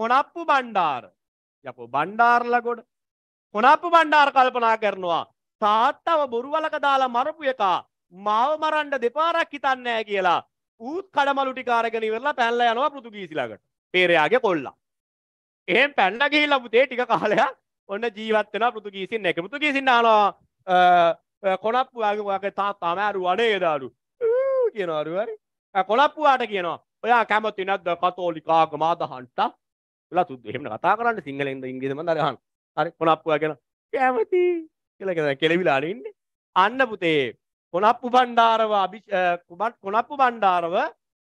කොනප්පු බණ්ඩාර යපෝ බණ්ඩාර්ලගොඩ කොනප්පු බණ්ඩාර කල්පනා කරනවා තාත්තව බොරුවලක දාලා මරපු එක මාව මරන්ඩ දෙපාරක් හිතන්නෑ කියලා ඌත් කඩමලු ටිකාරගෙන ඉවරලා පැනලා යනවා පෘතුගීසිලකට පේරයාගේ කොල්ලා එහෙම පැනලා ගිහිල්ලා පුතේ ටික කාලයක් ඔන්න ජීවත් වෙනවා පෘතුගීසින් එක පෘතුගීසින් ආනවා කොනප්පුවාගේ වගේ තා තමෑරු අනේ දාරු කියන අරුවරි කොනප්පුවාට කියනවා ඔයා කැමති නැද්ද කතෝලිකාග මාදහන්ට ලා තුද එහෙම කතා කරන්න සිංහලෙන්ද ඉංග්‍රීසියෙන්ද දරහන් හරි කොනප්පුවා කියනවා කැමති කියලා කියන කෙලවිලා අනින්නේ අන්න පුතේ කොනප්පු බණ්ඩාරව කුමත් කොනප්පු බණ්ඩාරව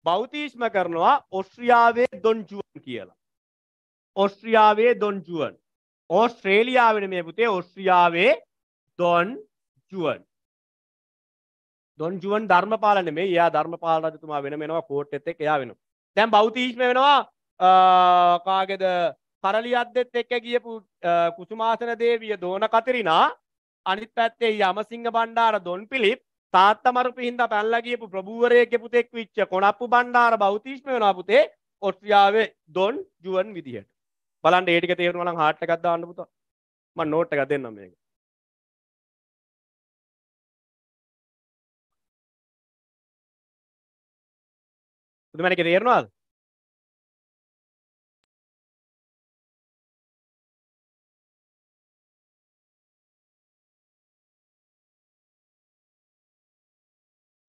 බෞතිෂ්ම කරනවා ඔස්ට්‍රියාවේ දොන්ජුවන් කියලා ඔස්ට්‍රියාවේ දොන්ජුවන් ඕස්ට්‍රේලියාවෙන මේ පුතේ ඔස්ට්‍රියාවේ දොන් ජුවන් දොන් ජුවන් ධර්මපාල නෙමේ එයා ධර්මපාල රජතුමා වෙන වෙනවා කෝට් එකත් එක්ක එයා වෙනවා. දැන් බෞද්ධීෂ්ම වෙනවා කාගේද කරලියද්දෙත් එක්ක ගියපු කුසුමාසන දේවිය දෝන කතරිනා අනිත් පැත්තේ යමසිංහ බණ්ඩාර දොන් පිලිප් තාත්තා මරුපු හින්දා පැනලා ගියපු ප්‍රභූවරයෙක්ගේ පුතෙක් විච්ච කොණප්පු බණ්ඩාර බෞද්ධීෂ්ම වෙනවා පුතේ ඔස්ට්‍රියාවේ දොන් ජුවන් විදිහට. බලන්න ඒ ටික තේරුණා නම් හાર્ට් එකක් දාන්න පුතා. මම නෝට් එකක් දෙන්නම් මේක. පුදුමැනික තේරෙනවද?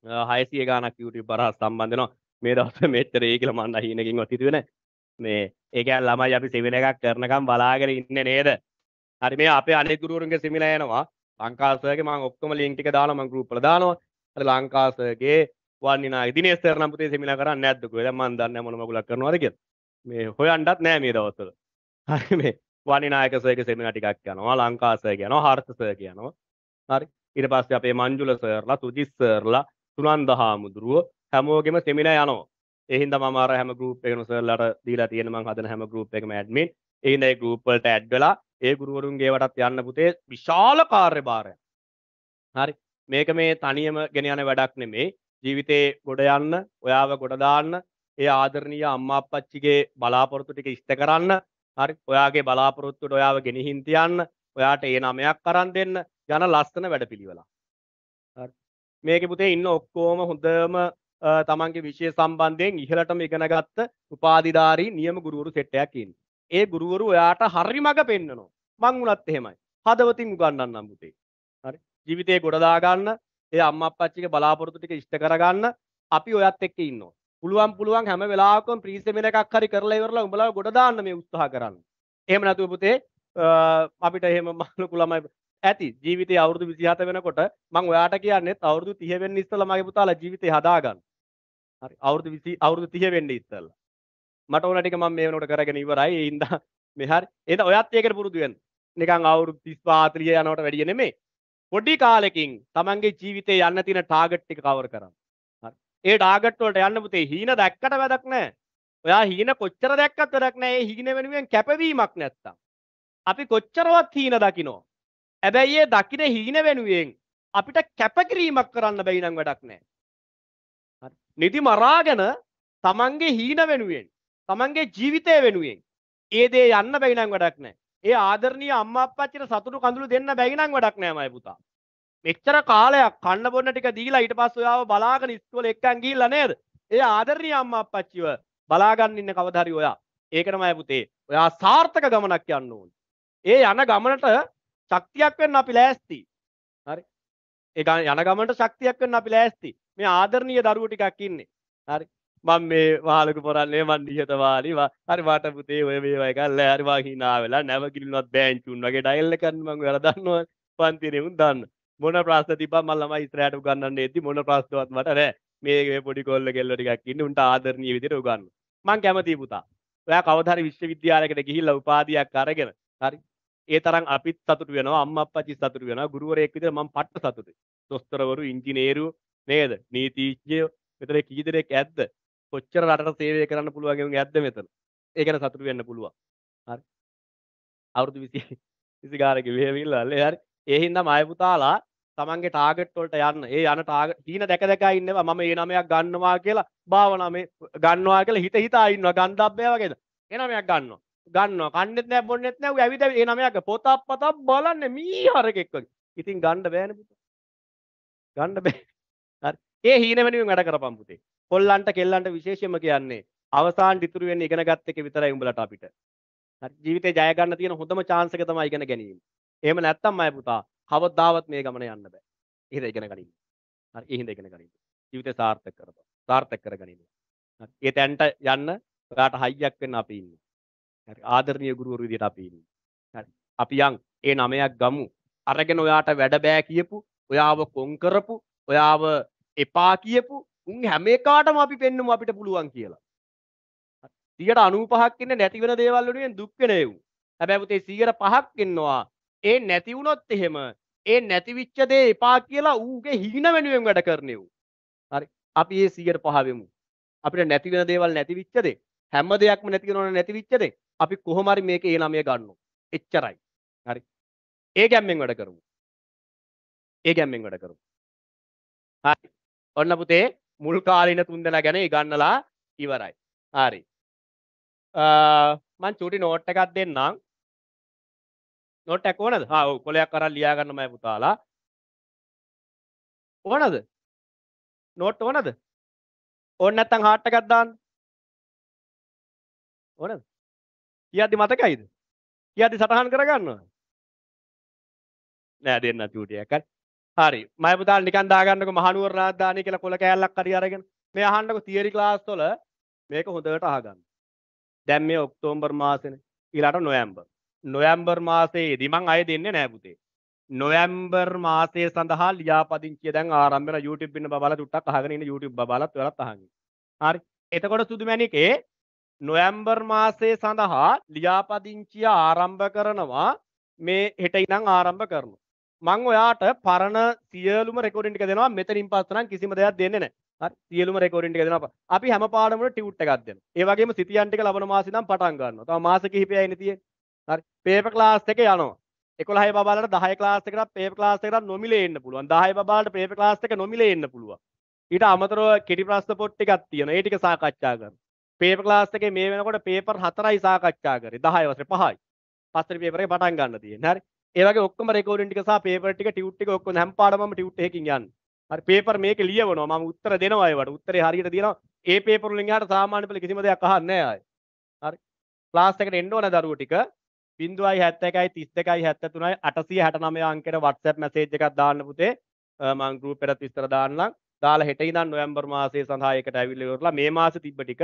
හයසිය ගානක් YouTube බරහ සම්බන්ධනවා මේ දවස් මෙච්චර ඒ කියලා මන්න හීනකින්වත් හිතුවේ නැහැ මේ ඒ කියන්නේ ළමයි අපි සෙමින එකක් කරනකම් බලාගෙන ඉන්නේ නේද හරි මේ අපේ අනිත් ගුරුවරුන්ගේ සෙමිනා යනවා ලංකාසර්ගේ මම ඔක්කොම ලින්ක් එක දාලා මම ගෲප් වල දානවා හරි ලංකාසර්ගේ වන්නනා දිනේස්තර නම්පතේ සෙමිනා කරන්න නැද්දකෝ දැන් මන් දන්නේ මොන මගුලක් කරනවද කියලා මේ හොයන්නත් නෑ මේ දවස්වල හරි මේ වනිනායක සර්ගේ සෙමිනා ටිකක් යනවා ලංකා සර් කියනවා හර්ත සර් කියනවා හරි ඊට පස්සේ අපේ මංජුල සර්ලා සුජිත් සර්ලා සුනන්ද හාමුදුරුව හැමෝගෙම සෙමිනා යනවා ඒ හින්දා මම අර හැම ගෲප් එකකම සර්ලාට දීලා තියෙන මං හදන හැම ගෲප් එකකම ඇඩ්මින් ඒ හින්දා ඒ ගෲප් වලට ඇඩ් වෙලා ඒ ගුරුවරුන්ගේ වටත් යන්න පුතේ විශාල කාර්යභාරයක් හරි මේක මේ තනියම ගෙන යන වැඩක් නෙමේ ජීවිතේ ගොඩ යන්න ඔයාව ගොඩ දාන්න ඒ ආදරණීය අම්මා අප්පච්චිගේ බලාපොරොත්තු ටික ඉෂ්ට කරන්න හරි ඔයාගේ බලාපොරොත්තුවට ඔයාව ගෙනihin තියන්න ඔයාට ඒ නමයක් අරන් දෙන්න යන ලස්සන වැඩපිළිවෙලා හරි මේකේ පුතේ ඉන්න ඔක්කොම හොඳම තමන්ගේ විෂය සම්බන්ධයෙන් ඉහළටම ඉගෙනගත්ත උපාධිධාරී නියම ගුරුවරු සෙට් එකක් ඉන්නේ. ඒ ගුරුවරු ඔයාට හරි මඟ පෙන්නනවා. මං උනත් එහෙමයි. හදවතින් උගන්වන්නම් පුතේ. හරි. ජීවිතේ ගොඩ දාගන්න ඒ අම්මා අප්පච්චිගේ බලාපොරොත්තු ටික ඉෂ්ට කරගන්න අපි ඔයත් එක්ක ඉන්නවා. පුළුවන් පුළුවන් හැම වෙලාවකම ප්‍රීසෙමින එකක් හරි කරලා ඉවරලා උඹලා ගොඩ දාන්න මේ උත්සාහ කරන්න. එහෙම නැතුව පුතේ අපිට එහෙම ලොකු ළමයි ඇති ජීවිතේ අවුරුදු 27 වෙනකොට මම ඔයාට කියන්නේ අවුරුදු 30 වෙන්න ඉස්සෙල්ලා මගේ පුතාලා ජීවිතේ හදාගන්න. හරි අවුරුදු 20 අවුරුදු 30 වෙන්න ඉස්සෙල්ලා. මට ඕන ටික මම මේ වෙනකොට කරගෙන ඉවරයි. ඒ හින්දා මේ හරි. එහෙනම් ඔයත් ඒකට පුරුදු වෙන්න. නිකන් අවුරුදු 35 40 යනකොට වැඩිය නෙමෙයි. පොඩි කාලෙකින් තමන්ගේ ජීවිතේ යන්න තියෙන ටාගට් එක කවර් කරන්න. හරි. ඒ ටාගට් වලට යන්න පුතේ හීන දැක්කට වැඩක් නැහැ. ඔයා හීන කොච්චර දැක්කත් වැඩක් නැහැ. ඒ හීන වෙනුවෙන් කැපවීමක් නැත්තම්. අපි කොච්චරවත් හීන දකිනවා. හැබැයි ඒ දකින හීන වෙනුවෙන් අපිට කැපකිරීමක් කරන්න බැයි නම් වැඩක් නැහැ. හරි. නිදි මරාගෙන තමන්ගේ හීන වෙනුවෙන් තමන්ගේ ජීවිතය වෙනුවෙන් ඒ දේ යන්න බැයි නම් වැඩක් නැහැ. ඒ ආදරණීය අම්මා අප්පච්චිට සතුටු කඳුළු දෙන්න බැරි නම් වැඩක් නෑ මයි පුතා. මෙච්චර කාලයක් කන්න බොන්න ටික දීලා ඊට පස්සේ ඔයාව බලාගෙන ඉස්කෝලේ එක්කන් ගිහිල්ලා නේද? ඒ ආදරණීය අම්මා අප්පච්චිව බලාගන්න ඉන්න කවදා හරි ඔයා. ඒකට මයි පුතේ ඔයා සාර්ථක ගමනක් යන්න ඕනේ. ඒ යන ගමනට ශක්තියක් වෙන්න අපි ලෑස්ති. හරි. ඒ යන ගමනට ශක්තියක් වෙන්න අපි ලෑස්ති. මේ ආදරණීය දරුවෝ ටිකක් ඉන්නේ. හරි. මං මේ වාලක පොරන්නේ මන් නිහතවාලීවා හරි වාට පුතේ ඔය මේවයි කල්ල හරිවා හිනාවෙලා නැව කිලිනවත් බෑංචුන් වගේ ඩයිල්ල කන්නම වැරදන්නවා පන්තිරෙවුන් දන්න මොන ප්‍රස්ථ තිබ මල්ලම ස්ත්‍රයට ගන්න ඇති මොන ප්‍රස්ථවත් මට රෑ මේ පොඩි කොල්ල කෙල්ල ටිකක් ඉන්න උන්ට ආදරණීය විදිහට උගන්න මං කැමතියි පුතා ඔයා කවදාහරි විශ්වවිද්‍යාලයකට ගිහිල්ලා උපාධියක් අරගෙන හරි ඒ තරම් අපිත් සතුට වෙනවා අම්මා අප්පච්චි සතුට වෙනවා ගුරුවරයෙක් විදිහට මම පට්ට සතුටුයි දොස්තරවරු ඉංජිනේරු නේද නීතිඥයෝ මෙතන කී දෙනෙක් ඇද්ද කොච්චර රටට සේවය කරන්න පුළුවන්ගේ ඇද්ද මෙතන ඒකන සතුට වෙන්න පුළුවන් හරි අවුරුදු විසි *laughs* විසි ගාරක වේවිල්ල අල්ලේ හරි ඒහින්ද මයපුතාලා තමන්ගේ ටාගට් වලට යන්න ඒ යන ටාගට් හීන දැක දැක ඉන්නවා මම ඒ නමයක් ගන්නවා කියලා භාවනා මේ ගන්නවා කියලා හිත හිතා ඉන්නවා ගන්ධබ්බය වගේද ඒ නමයක් ගන්නවා ගන්නවා කන්නෙත් නෑ බොන්නෙත් නෑ ඌ ඇවිද ඒ නමයක් පොතක් පතක් බලන්නේ මී හරකෙක් වගේ ඉතින් ගන්න බෑනේ පුතා ගන්න බෑ හරි ඒ හීන වෙනුවෙන් වැඩ කරපම් පුතේ කොල්ලන්ට කෙල්ලන්ට විශේෂයෙන්ම කියන්නේ අවසාන ඉතුරු වෙන්නේ ඉගෙනගත් එක විතරයි උඹලට අපිට. හරි ජීවිතේ ජය ගන්න තියෙන හොඳම chance එක තමයි ඉගෙන ගැනීම. එහෙම නැත්තම් අය පුතා කවදාවත් මේ ගමන යන්න බෑ. ඉහිඳ ඉගෙන ගනින්න. හරි ඉහිඳ ඉගෙන ගනින්න. ජීවිතේ සාර්ථක කරපන්. සාර්ථක කරගනින්න. හරි ඒ තැනට යන්න ඔයාට හයියක් වෙන්න අපි ඉන්නේ. හරි ආදරණීය ගුරුවරු විදියට අපි ඉන්නේ. හරි අපි යන් ඒ නමයක් ගමු. අරගෙන ඔයාට වැඩ බෑ කියපු, ඔයාව කොන් කරපු, ඔයාව එපා කියපු උන් හැම එකටම අපි පෙන්නුම අපිට පුළුවන් කියලා. 95ක් ඉන්නේ නැති වෙන දේවල් වලින් දුක් වෙන ඒවු. හැබැයි පුතේ 105ක් ඉන්නවා. ඒ නැති වුණොත් එහෙම ඒ නැතිවිච්ච දේ එපා කියලා ඌගේ හීන වෙනුවෙන් වැඩ කරන්නේ ඌ. හරි. අපි ඒ 105 වෙමු. අපිට නැති වෙන දේවල් නැතිවිච්ච දේ හැම දෙයක්ම නැති කරන නැතිවිච්ච දේ අපි කොහොම හරි මේකේ ඒ නමය ගන්නවා. එච්චරයි. හරි. ඒ ගැම්මෙන් වැඩ කරමු. ඒ ගැම්මෙන් වැඩ කරමු. හරි. ඔන්න පුතේ මුල් කාලින තුන්දෙන ගැන ඉගන්නලා ඉවරයි හරි මං චුටි නෝට් එකක් දෙන්නම් නොට ඇක් ඕනද හව කොලයක් කර ලියාගන්න මය පුතාලා ඕනද නොට් ඕනද ඕන්න ඇත්තං හාට්ට එකක්දාන්න ඕනද කියද්දි මතකයිද කියද්දි සටහන් කරගන්නවා නෑ දෙන්න චූටියකත් හරි මයපුතාල් නිකන් දාගන්නක මහනුවර රාජධානී කියලා කොළ කෑල්ලක් හරි අරගෙන මේ අහන්නකො තියරි ක්ලාස් වල මේක හොඳට අහගන්න. දැන් මේ ඔක්තෝබර් මාසෙනේ ඊළඟට නොවැම්බර්. නොවැම්බර් මාසයේදී මං අය දෙන්නේ නෑ පුතේ. නොවැම්බර් මාසය සඳහා ලියාපදිංචිය දැන් ආරම්භන YouTube ඉන්න බබාලා තුට්ටක් අහගෙන ඉන්න YouTube බබාලාත් ඔයාලත් අහගෙන. හරි. එතකොට සුදුමැණිකේ නොවැම්බර් මාසය සඳහා ලියාපදිංචිය ආරම්භ කරනවා මේ හෙට ඉඳන් ආරම්භ කරනවා. මං ඔයාට පරණ සියලුම රෙකෝඩින් ටික දෙනවා මෙතනින් පස්ස නම් කිසිම දෙයක් දෙන්නේ නැහැ හරි සියලුම රෙකෝඩින් ටික දෙනවා අපි හැම පාඩමම ටියුට් එකක් දෙනවා ඒ වගේම සිතියන් ටික ලබන මාසෙ ඉඳන් පටන් ගන්නවා තව මාස කිහිපයයි ඉන්නේ තියෙන්නේ හරි පේපර් ක්ලාස් එක යනවා 11යි බබාලට 10 ක්ලාස් එකට පේපර් ක්ලාස් එකට නොමිලේ එන්න පුළුවන් 10යි බබාලට පේපර් ක්ලාස් එක නොමිලේ එන්න පුළුවන් ඊට අමතරව කෙටි ප්‍රශ්න පොත් ටිකක් තියෙනවා ඒ ටික සාකච්ඡා කරනවා පේපර් ක්ලාස් එකේ මේ වෙනකොට පේපර් හතරයි සාකච්ඡා කරේ 10 වසරේ 5යි පස්තර පේපරේ පටන් ගන්න තියෙන හරි ඒ වගේ ඔක්කොම රෙකෝඩින් ටික සහ පේපර් ටික ටියුට් ටික ඔක්කොම හැම පාඩමම ටියුට් එකකින් යන්නේ. හරි පේපර් මේකේ ලියවනවා මම උත්තර දෙනවා ඒවට. උත්තරේ හරියට දෙනවා. ඒ පේපර් වලින් එහාට සාමාන්‍ය පෙළ කිසිම දෙයක් අහන්නේ නැහැ ආයේ. හරි. ක්ලාස් එකට එන්න ඕන දරුවෝ ටික බින්දුවයි හැත්තකයි තිස් දෙකයි හැත්ත තුනයි අටසිය හැට නමය අංකට වටසැප් මැසේජ් එකක් දාන්න පුතේ මං ගරුප් එකට විස්තර දාන්නම් දාලා හෙට ඉඳන් නොවැම්බර් මාසයේ සඳහා එකට ඇවිල්ලා ඉවරලා මේ මාසෙ තිබ්බ ටික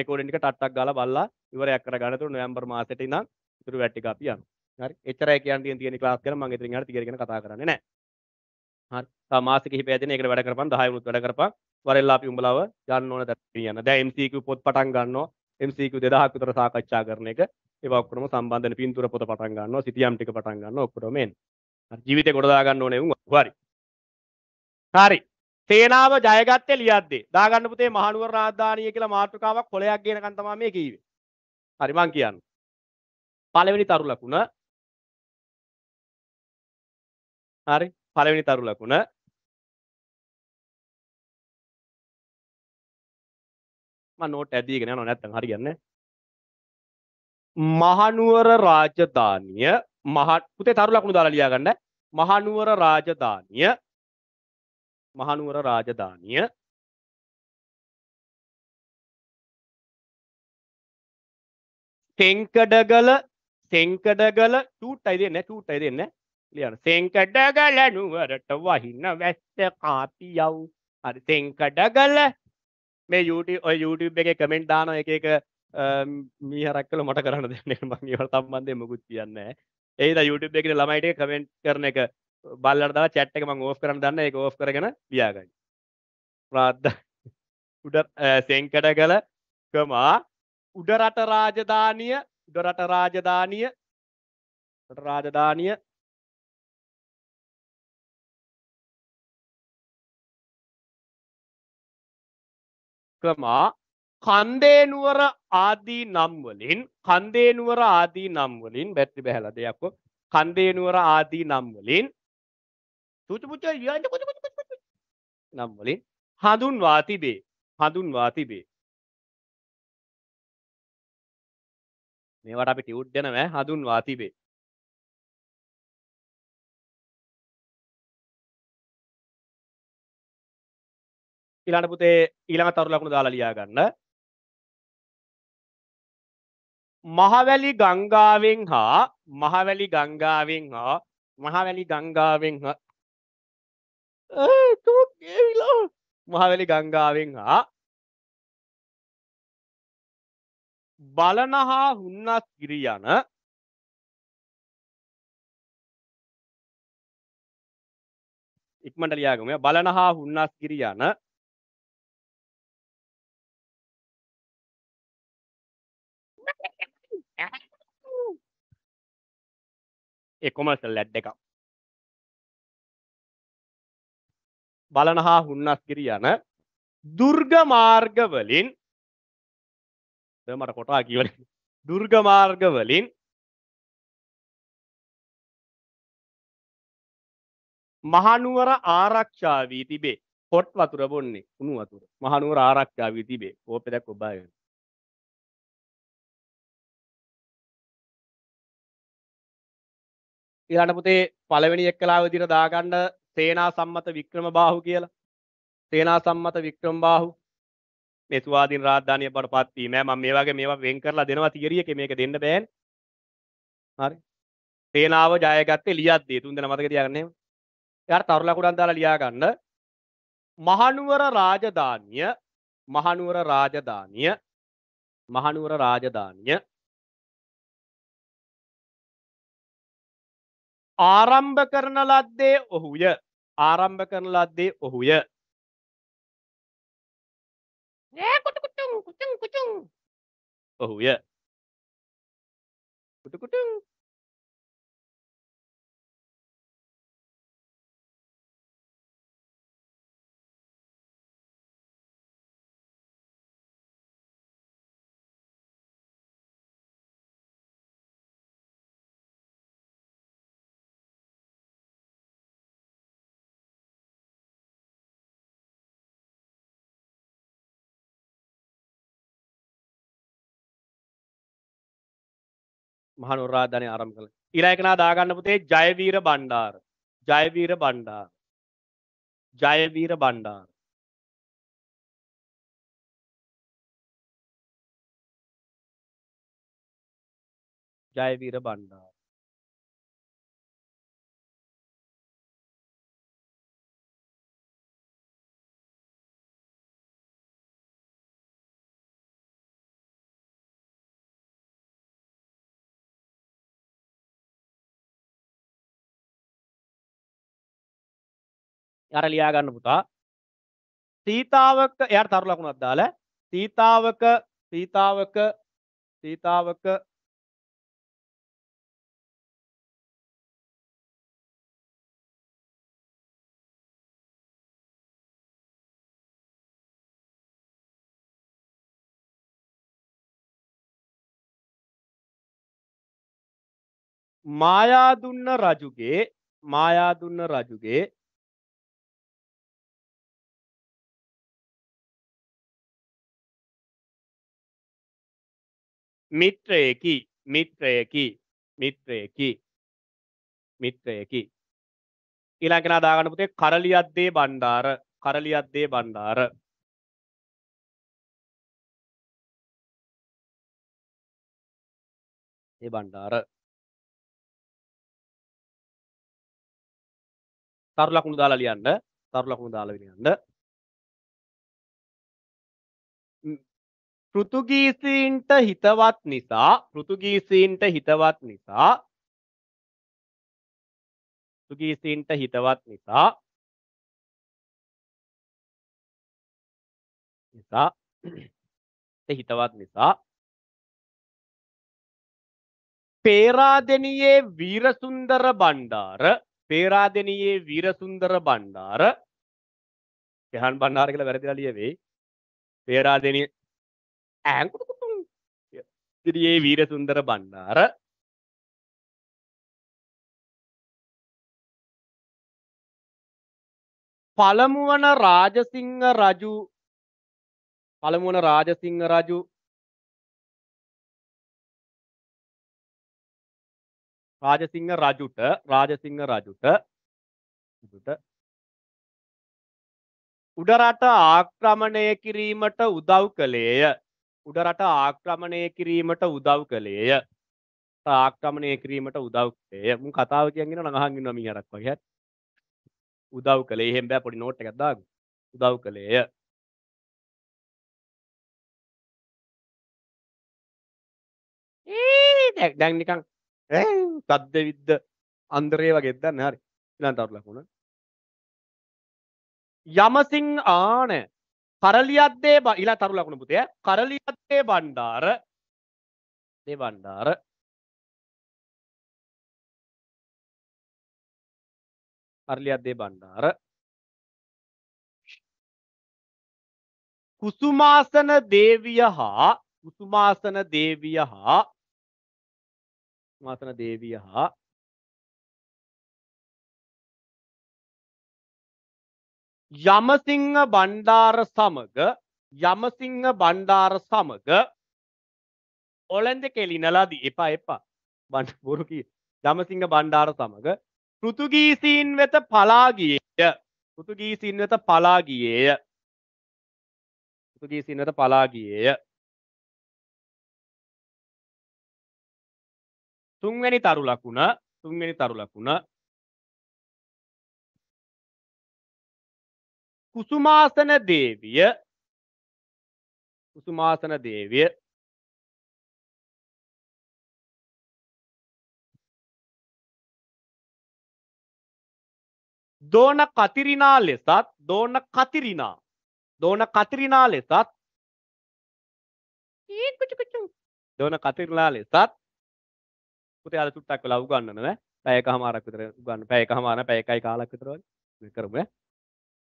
රෙකෝඩින් එක ටට්ටක් ගාලා බලලා ඉවරයක් කරගන්න. එතකොට නොවැම්බර් මාසෙට ඉඳන් ඉතුරු වැඩ ටික අපි යනවා. හරි එච්චරයි කියන්නේ තියෙන ක්ලාස් කරන මම ඉතින් හරියට තියර ගැන කතා කරන්නේ නැහැ හරි තව මාස කිහිපයක් දෙන ඒකට වැඩ කරපන් 10 වුණත් වැඩ කරපන් වරෙල්ලා අපි උඹලව යන්න ඕන තැනට යන්න දැන් MCQ පොත් පටන් ගන්නවා MCQ 2000ක් විතර සාකච්ඡා කරන එක ඒවා ඔක්කොම සම්බන්ධන පින්තූර පොත පටන් ගන්නවා සිතියම් ටික පටන් ගන්නවා ඔක්කොම එන්න හරි ජීවිතේ ගොඩ දා ගන්න ඕනේ උන් හරි හරි සේනාව ජයගත්තේ ලියද්දේ දාගන්න පුතේ මහනුවර රාජධානිය කියලා මාතෘකාවක් කොලයක් ගේනකන් තමයි මේ කීවේ හරි මං කියන්නේ පළවෙනි තරු ලකුණ හරි පළවෙනි තරු ලකුණ මම නෝට් ඇදීගෙන යනවා නැත්තම් හරියන්නේ මහනුවර රාජධානිය මහ පුතේ තරු ලකුණු දාලා ලියා ගන්න මහනුවර රාජධානිය මහනුවර රාජධානිය තෙංකඩගල තෙංකඩගල ටූට්ටයි දෙන්න ටූට්ටයි දෙන්න ලියන සෙංකඩගල නුවරට වහින්න වැස්ස කාපියව් හරි සෙංකඩගල මේ YouTube ඔය YouTube එක කමෙන්ට් දාන එක එක මීහරක්කල මට කරන්න දෙන්නේ මං ඒවට සම්බන්ධයෙන් මොකුත් කියන්නේ නැහැ ඒද YouTube එකේ ළමයිට කමෙන්ට් කරන එක බල්ලට දාලා chat එක මං off කරන්න දාන්න ඒක off කරගෙන ලියාගන්න ප්‍රාර්ථනා උඩ සෙංකඩගල කමා උඩරට රාජධානිය උඩරට රාජධානිය රාජධානිය දක්වමා කන්දේනුවර ආදී නම්වලින් කන්දේනුවර ආදී නම්වලින් බැට්ටි බැහල දෙයක්ක කන්දේනුවර ආදී නම්වලින් තුචපුච නම්වලින් හඳුන්වා තිබේ හඳුන්වා තිබේ මේවට අපි ටියුට් දෙනවෑ හඳුන්වා තිබේ ඊළඟ පුතේ ඊළඟ තරු ලකුණු දාලා ලියා ගන්න. මහවැලි ගංගාවෙන් හා මහවැලි ගංගාවෙන් හා මහවැලි ගංගාවෙන් හා මහවැලි ගංගාවෙන් හා බලන හා හුන්නස් ගිරි යන ඉක්මට ලියාගම බලන හා හුන්නස් ගිරි යන කොමර්සල් ලැඩ් එකක් බලන හා හුන්නස්ගිරි යන දුර්ග මාර්ගවලින් මට කොටා කිවල *laughs* දුර්ග මාර්ගවලින් මහනුවර ආරක්ෂා වී තිබේ පොට් වතුර බොන්නේ උණු වතුර මහනුවර ආරක්ෂා වී තිබේ කෝපෙ දැක් ඔබාගෙන ඊළඟ පුතේ පළවෙනි එක්කලා විදිහට දාගන්න සේනා සම්මත වික්‍රමබාහු කියලා. සේනා සම්මත වික්‍රමබාහු මේ ස්වාධීන රාජධානිය බවට පත් වීම. මම මේ වගේ මේවා වෙන් කරලා දෙනවා තියරි එකේ මේක දෙන්න බෑනේ. හරි. සේනාව ජයගත්තේ ලියද්දී තුන් දෙනා මතක තියාගන්න එහෙම. එයාට තරුල කුඩම් දාලා ලියා ගන්න. මහනුවර රාජධානිය මහනුවර රාජධානිය මහනුවර රාජධානිය ආරම්භ කරන ලද්දේ ඔහුය ආරම්භ කරන ලද්දේ ඔහුය ඔහුය කුටකුටුම් මහනුරාධනය ආරම් කළ ඉරයකනා දාගන්න පුතේ ජයවීර බණ්ඩාර ජයවීර බණ්ඩාර ජයවීර බණ්ඩාර ජයවීර බණ්ඩාර යට ලියා ගන්න පුතා සීතාවක එයාට තරු ලකුණක් දාලා සීතාවක සීතාවක සීතාවක මායාදුන්න රජුගේ මායාදුන්න රජුගේ මිත්‍රයකි මිත්‍රයකි මිත්‍රයකි මිත්‍රයකි ඊළඟකෙනා දාගන්න පුතේ කරලියද්දේ බණ්ඩාර කරලියද්දේ බණ්ඩාර ඒ බණ්ඩාර තරු ලකුණු දාලා ලියන්න තරු ලකුණු දාලා ලියන්න පෘතුගීසීන්ට හිතවත් නිසා පෘතුගීසීන්ට හිතවත් නිසා පෘතුගීසීන්ට හිතවත් නිසා නිසා හිතවත් නිසා පේරාදෙනයේ වීරසුන්දර බණ්ඩාර පේරාදෙනයේ වීරසුන්දර බණ්ඩාර එහන් බණ්ඩාර කළ වැරදිලා ලියවෙයි පේරාදෙනී ඈකුට ඉදිරියේ වීර සුන්දර බණ්ඩාර පළමුුවන රාජසිංහ රජු පළමුුවන රාජසිංහ රජු රාජසිංහ රජුට රාජසිංහ රජුට උඩරට ආක්‍රමණය කිරීමට උදව් කළේය උඩරට ආක්‍රමණය කිරීමට උදව් කළේය. ආක්‍රමණය කිරීමට උදව් කළේය. මම කතාව කියන්ගෙන නගහන් ඉන්නවා මීහරක් වගේ. උදව් කළේ. එහෙම බෑ පොඩි නෝට් එකක් දාගන්න. උදව් කළේය. ඒ දැන් දැන් නිකන් ඒ තද්ද විද්ද අන්දරේ වගේ දන්නේ හරි ඊළඟ තරු ලකුණ යමසිං ආනේ කරලියද්දේ ඉලා තරු ලකුණු පුතේ කරලියද්දේ බණ්ඩාර දේ බණ්ඩාර කරලියද්දේ බණ්ඩාර කුසුමාසන දේවිය හා කුසුමාසන දේවිය හා කුසුමාසන දේවිය හා යමසිංහ බණ්ඩාර සමග යමසිංහ බණ්ඩාර සමග ඔලන්ද කෙලිනලාදී එපා එපා බණ්ඩ බොරුකි යමසිංහ බණ්ඩාර සමග පෘතුගීසීන් වෙත පලාගියය පෘතුගීසින් වෙත පලාගියේය පෘතුගීසින් වෙත පලාගියේය තුන්වැනි තරු ලකුණ තුන්වැනි තරු ලකුණ කුසුමාසන දේවිය කුසුමාසන දේවිය දෝන කතිරිනා ලෙසත් දෝන කතිරිනා දෝන කතිරිනා ලෙසත් දෝන කතිරිනා ලෙසත් පුතේ අර චුට්ටක් වෙලා උගන්නනවා පැයක හමාරක් විතර උගන්න පැයක හමාර පැය එකයි කාලක් විතර වගේ කරමු නේ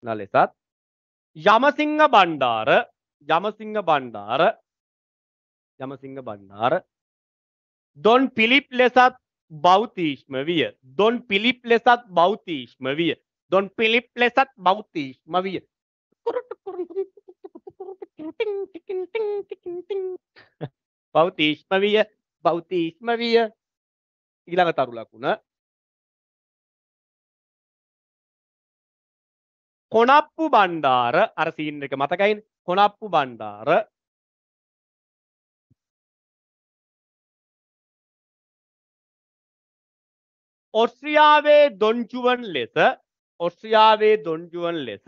ප්‍රශ්න ලෙසත් යමසිංහ බණ්ඩාර යමසිංහ බණ්ඩාර යමසිංහ බණ්ඩාර දොන් පිලිප් ලෙසත් බෞතිීශ්ම විය දොන් පිලිප් ලෙසත් බෞතිීශ්ම විය දොන් පිලිප් ලෙසත් බෞතිීශ්ම විය බෞතිීශ්ම විය බෞතිීශ්ම විය ඊළඟ තරු ලකුණ කොනප්පු බණ්ඩාර අර සීන් එක මතකයින් කොනප්පු බණ්ඩාර ඔස්ට්‍රියාවේ දොන්ජුවන් ලෙස ඔස්ට්‍රියාවේ දොන්ජුවන් ලෙස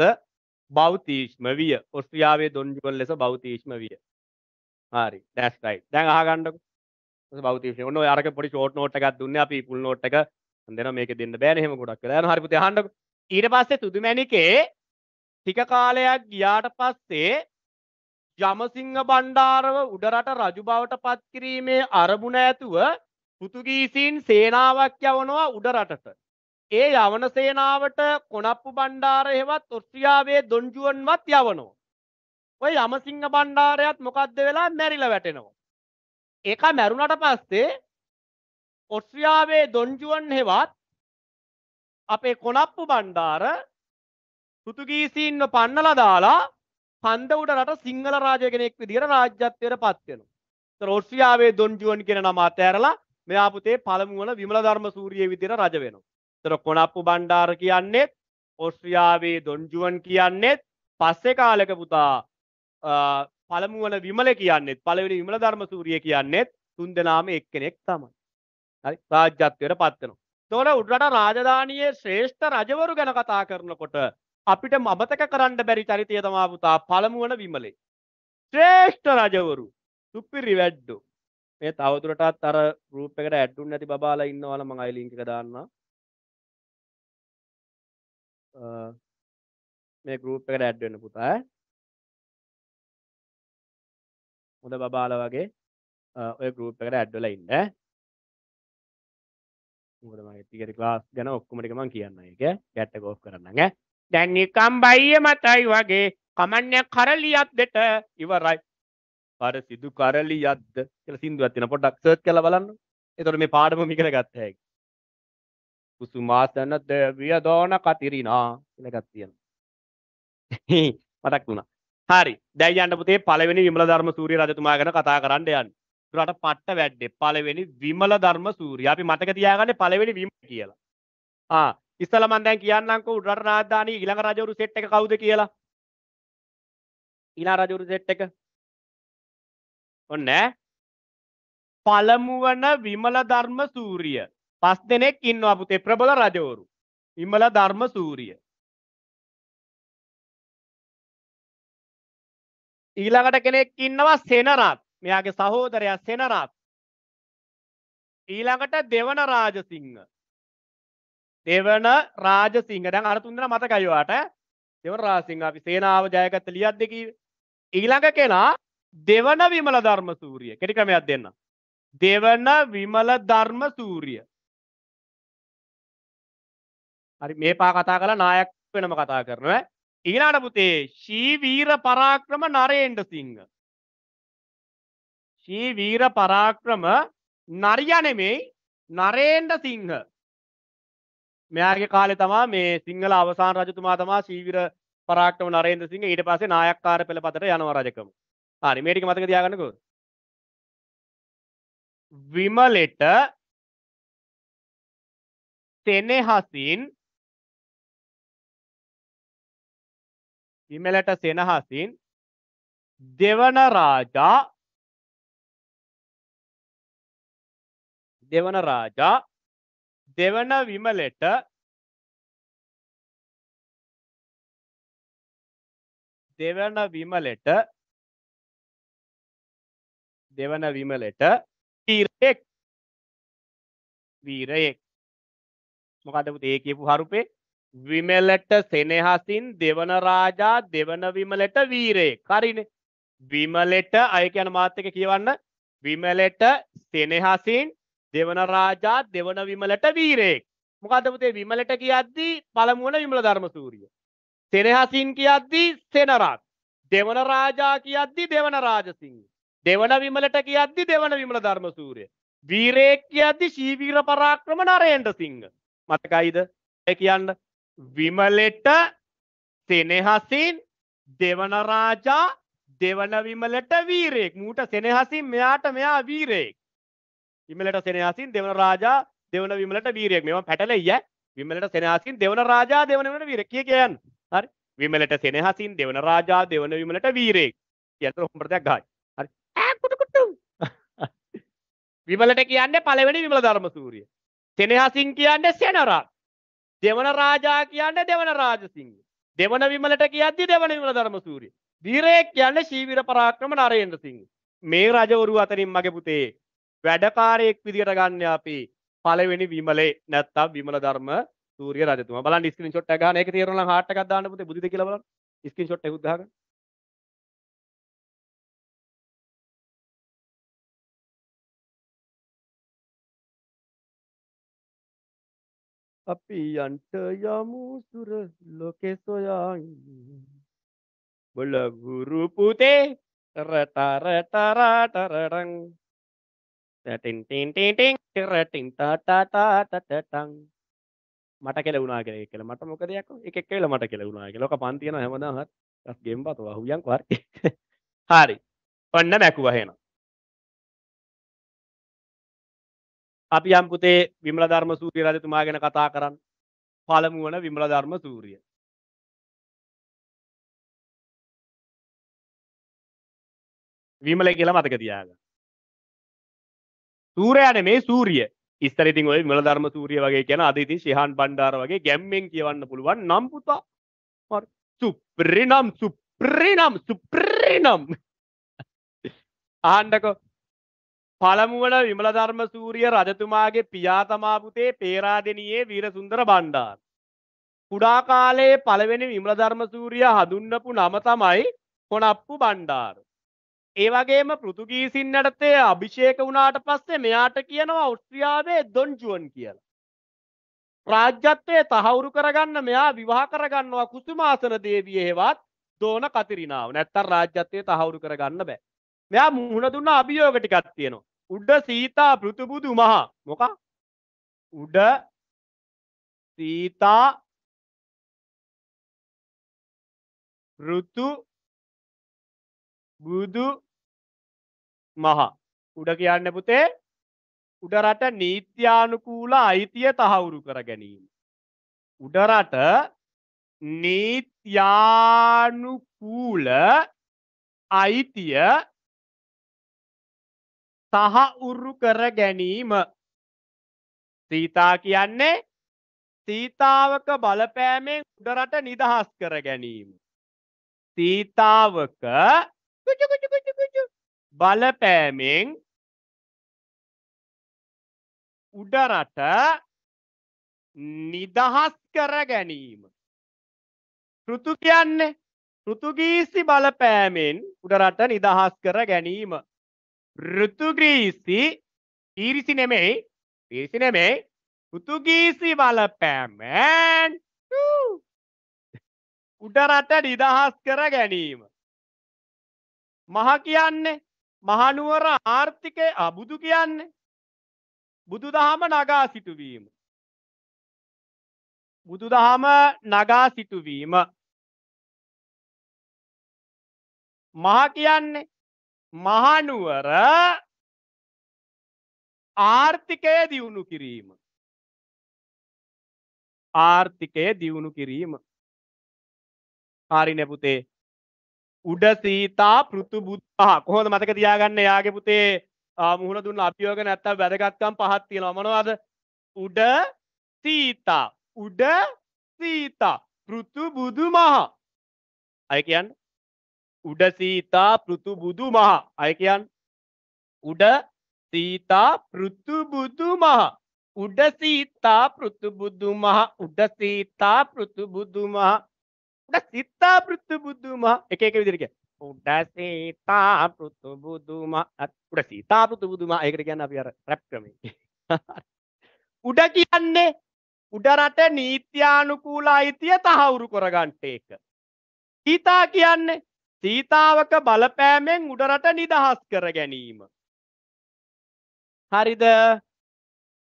බෞතිීශ්ම විය ඔස්ට්‍රියාවේ දොන්ජුවන් ලෙස බෞතිීශ්ම විය හරි දැස්ටයි දැන් අහගන්නක බෞතිෂ ඔන්න අරක පොඩි ෝට් නෝට් එකක් දුන්න අපි පුල් නෝට් එක දෙන මේක දෙන්න බෑනහෙම ගොඩක් කරන හරිපුති හන්ඩ ඊට පස්සේ තුදුමැනිකේ ටික කාලයක් ගියාට පස්සේ යමසිංහ බණ්ඩාරව උඩරට රජු බවට පත්කිරීමේ අරමුණ ඇතුව පුතුගීසින් සේනාවක් යවනවා උඩරටට. ඒ යවන සේනාවට කොනප්පු බණ්ඩාර හෙවත් ඔස්ට්‍රියාවේ දොන්ජුවන්වත් යවනෝ. ඔය යමසිංහ බණ්ඩාරයත් මොකක්ද වෙලා මැරිල වැටෙනවා. එක මැරුණට පස්සේ ඔස්ට්‍රියාවේ දොන්ජුවන් හෙවත් අපේ කොනප්පු බණ්ඩාර පෘතුගීසීන්ව පන්නලා දාලා හන්ද උඩ රට සිංහල රාජය කෙනෙක් විදිහට රාජ්‍යත්වයට පත් වෙනවා. රෝස්ට්‍රියාවේ දොන් ජුවන් කියන නම අතහැරලා මෙයා පුතේ පළමු වන විමල ධර්මසූරිය විදිහට රජ වෙනවා. ඒතර කොණප්පු බණ්ඩාර කියන්නේ ඕස්ට්‍රියාවේ දොන් ජුවන් කියන්නේ පස්සේ කාලෙක පුතා පළමු වන විමල කියන්නේත් පළවෙනි විමල ධර්මසූරිය කියන්නේත් තුන්දෙනාම එක්කෙනෙක් තමයි. හරි රාජ්‍යත්වයට පත් වෙනවා. එතකොට උඩරට රාජධානියේ ශ්‍රේෂ්ඨ රජවරු ගැන කතා කරනකොට අපිට මබතක කරන්න බැරි චරිතය තමා පුතා පළමුුවන විමලේ. ශ්‍රේෂ්ඨ රජවරු තුපිරි වැඩ්ඩු මේ තවතුරටත් අර රූපකට ඇඩ්ඩුන් නැති බාලා ඉන්නවල මං අයිලිංක දාන්න මේ ගරුප් එකට ඇඩ්වෙන්න පුතා හොඳ බබාල වගේ ඔය ගරුප් එකට ඇඩ්ඩල ඉන්න මොකද මගේ ටිකට ක්ලාස් ගැන ඔක්කොම ටික මං කියන්න ඒක ගැට්ට ගෝෆ් කරන්නගේ දැන් නිකම් බයිය මතයි වගේ කමන්නේ කරලියක් දෙට ඉවරයි. කර සිදු කරලියක්ද කියලා සින්දුවක් තියෙන පොඩ්ඩක් සර්ච් කරලා බලන්න. එතකොට මේ පාඩම ඉගෙන ගත්ත හැකි. කුසුමාසන දෙවිය දෝන කතිරිනා කියලා එකක් තියෙනවා. මතක් වුණා. හරි. දැන් යන්න පුතේ පළවෙනි විමල ධර්ම සූරිය රජතුමා ගැන කතා කරන්න යන්න. ඒකට පට්ට වැඩේ පළවෙනි විමල ධර්ම සූරිය. අපි මතක තියාගන්නේ පළවෙනි විම කියලා. ආ ඉස්සල මන් දැන් කියන්නම්කෝ උඩරට රාජධානී ඊළඟ රජවරු සෙට් එක කවුද කියලා. ඊළඟ රජවරු සෙට් එක. ඔන්න පළමු වන විමල ධර්ම සූරිය. පස් දෙනෙක් ඉන්නවා පුතේ ප්‍රබල රජවරු. විමල ධර්ම සූරිය. ඊළඟට කෙනෙක් ඉන්නවා සෙනරත්. මෙයාගේ සහෝදරයා සෙනරත්. ඊළඟට දෙවන රාජසිංහ තෙවන රාජසිංහ දැන් අර තුන්දෙනා මතකයි ඔයාට තෙවන රාජසිංහ අපි සේනාව ජයගත්ත ලියද්ද කිව්වේ ඊළඟ කෙනා දෙවන විමල ධර්මසූරිය කෙටි ක්‍රමයක් දෙන්න දෙවන විමල ධර්මසූරිය හරි මේ පා කතා කළා නායක වෙනම කතා කරනවා ඊළඟට පුතේ ශී වීර පරාක්‍රම නරේන්ද්‍ර සිංහ ශී වීර පරාක්‍රම නරියා නෙමෙයි නරේන්ද්‍ර සිංහ මෙයාගේ කාලේ තමා මේ සිංහල අවසාන රජතුමා තමා ශීවිර පරාක්‍රම නරේන්ද්‍ර සිංහ ඊට පස්සේ නායකකාර පෙළපතට යනවා රජකම. හරි මේ ටික මතක තියාගන්නකෝ. විමලෙට සෙනෙහසින් විමලට සෙනහසින් දෙවන රාජා දෙවන රාජා දෙවන විමලෙට දෙවන විමලෙට දෙවන විමලෙට වීරයෙක් වීරයෙක් මොකද ඒ කියපු හරුපේ විමලට සෙනෙහසින් දෙවන රාජා දෙවන විමලට වීරයෙක් හරිනේ විමලෙට අය කියන මාත් එක කියවන්න විමලෙට සෙනෙහසින් දෙවන රාජා දෙවන විමලට වීරයෙක්. මොකද පුතේ විමලට කියද්දී පළමුවන විමල ධර්මසූරිය. සෙනහසින් කියද්දී සෙනරත්. දෙවන රාජා කියද්දී දෙවන රාජසිංහ. දෙවන විමලට කියද්දී දෙවන විමල ධර්මසූරිය. වීරයෙක් කියද්දී ශීවීර පරාක්‍රම නරේන්ද්‍ර සිංහ. මතකයිද? ඒ කියන්න විමලෙට සෙනහසින් දෙවන රාජා දෙවන විමලට වීරයෙක්. මූට සෙනහසින් මෙයාට මෙයා වීරයෙක්. විමලට සෙනයාසින් දෙවන රාජා දෙවන විමලට වීරයෙක්. මේවා පැටලෙයිය. විමලට සෙනයාසින් දෙවන රාජා දෙවන විමලට වීරයෙක් කිය කියන්න. හරි. විමලට සෙනහසින් දෙවන රාජා දෙවන විමලට වීරයෙක්. කියතර හොම් ප්‍රදයක් ගහයි. හරි. ඈ කුටු කුටු. විමලට කියන්නේ පළවෙනි විමල ධර්මසූරිය. සෙනහසින් කියන්නේ සෙනරත්. දෙවන රාජා කියන්නේ දෙවන රාජසිංහ. දෙවන විමලට කියද්දි දෙවන විමල ධර්මසූරිය. වීරයෙක් කියන්නේ ශීවිර පරාක්‍රම නරේන්ද්‍ර සිංහ. මේ රජවරු අතරින් මගේ පුතේ වැඩකාරයෙක් විදිහට ගන්න අපි පළවෙනි විමලේ නැත්තම් විමල ධර්ම සූර්ය රජතුමා. බලන්න ස්ක්‍රීන්ෂොට් එක ගන්න. ඒක තේරුණා නම් හાર્ට් එකක් දාන්න පුතේ බුදුද කියලා බලන්න. ස්ක්‍රීන්ෂොට් එකක් දාගන්න. අපි යන්ට යමු සුර ලෝකේ සොයායි බොල ගුරු පුතේ රටරටරටරටං ටටන් මට කෙල වුණනාගෙන කෙල මට මොකදයක් එක කෙල මට කෙල වුණනාගේ ලොක පන්තියන හැමදහත් ගෙම්බතු හුියන් වර් හරි ඔන්න මැකුවහෙන අපි යම්පුතේ විමල ධර්ම සූතිය රජතුමා ගැන කතා කරන්න පළමුුවන විමල ධර්ම සූරිය විමල කියලා මතක තියාගන්න සූරයන මේ සූරිය ස්තරිතින් ඔය මලධර්ම සූරිය වගේ කියන අද ඉතින් ශිහාන් බණ්ඩාර වගේ ගැම්මෙන් කියවන්න පුළුවන් නම් පුතා සුප්‍රිනම් සුප්‍රිනම් සුප්‍රිනම් ආණ්ඩකෝ පළමුුවන විමලධර්ම සූරිය රජතුමාගේ පියාතමාපුතේ පේරාදනයේ වීරසුන්දර බණ්ඩාර්. කුඩා කාලයේ පළවෙනි විමලධර්ම සූරිය හදුන්නපු නම තමයි කොනප්පු බණ්ඩාර්. ඒවගේම පෘතුගීසින් යටතේ අභිෂේක වුණාට පස්සේ මෙයාට කියනවා ඔස්ට්‍රියාවේ දොන්ජුවන් කියලා. රාජ්‍යත්වය තහවුරු කරගන්න මෙයා විවාහ කරගන්නවා කුසුමාසන දේවිය හෙවත් දෝන කතිරිනාව නැත්තම් රාජ්‍යත්වය තහවුරු කරගන්න බෑ. මෙයා මුහුණ දුන්න අභියෝග ටිකක් තියෙනවා. උඩ සීතා පෘතුබුදු මහා මොකක්? උඩ සීතා ඍතු බුදු මහා. උඩ කියන්න පුතේ උඩරට නීත්‍යානුකූල අයිතිය තහවුරු කර ගැනීම. උඩරට නීත්‍යානුකූල අයිතිය තහවුරු කර ගැනීම සීතා කියන්නේ සීතාවක බලපෑමෙන් උඩරට නිදහස් කර ගැනීම. සීතාවක බලපෑමෙන් උඩරට නිදහස් කර ගැනීම. ෘතු කියන්නේ ෘතුගීසි බලපෑමෙන් උඩරට නිදහස් කර ගැනීම. ෘතුග්‍රීසි ඊරිසි නෙමෙයි පිරිසි නෙමෙයි ෘතුගීසි බලපෑමෙන් උඩරට නිදහස් කර ගැනීම. මහ කියන්නේ මහනුවර ආර්ථිකය අබුදු කියන්නේ බුදු දහම නගා සිටුවීම. බුදු දහම නගා සිටුවීම. මහ කියන්නේ මහනුවර ආර්ථිකය දියුණු කිරීම. ආර්ථිකය දියුණු කිරීම. හරිනැපුතේ උඩ සීතා පෘතු බුද්ධහ කොහොද මතක තියාගන්න යාගේ පුතේ මුහුණ දුන්න අභියෝග නැත්තම් වැදගත්කම් පහත් තියෙනවා මොනවද උඩ සීතා උඩ සීතා පෘතු බුදු මහා අය කියන්න උඩ සීතා පෘතු බුදු මහා අය කියන්න උඩ සීතා පෘතු බුදු මහා උඩ සීතා පෘතු බුදු මහා උඩ සීතා පෘතු බුදු මහා සිතා පෘතු බුදුමා එක එක විදිරක උඩ සීතා පෘතු බුදුමා උඩ සීතා පෘතු බුදුමා ඒකට කියන්න අපි අර රැප් ක්‍රමේ *laughs* උඩ කියන්නේ උඩ රට නීත්‍යානුකූල අයිතිය තහවුරු කරගන්ට එක සීතා කියන්නේ සීතාවක බලපෑමෙන් උඩ රට නිදහස් කර ගැනීම හරිද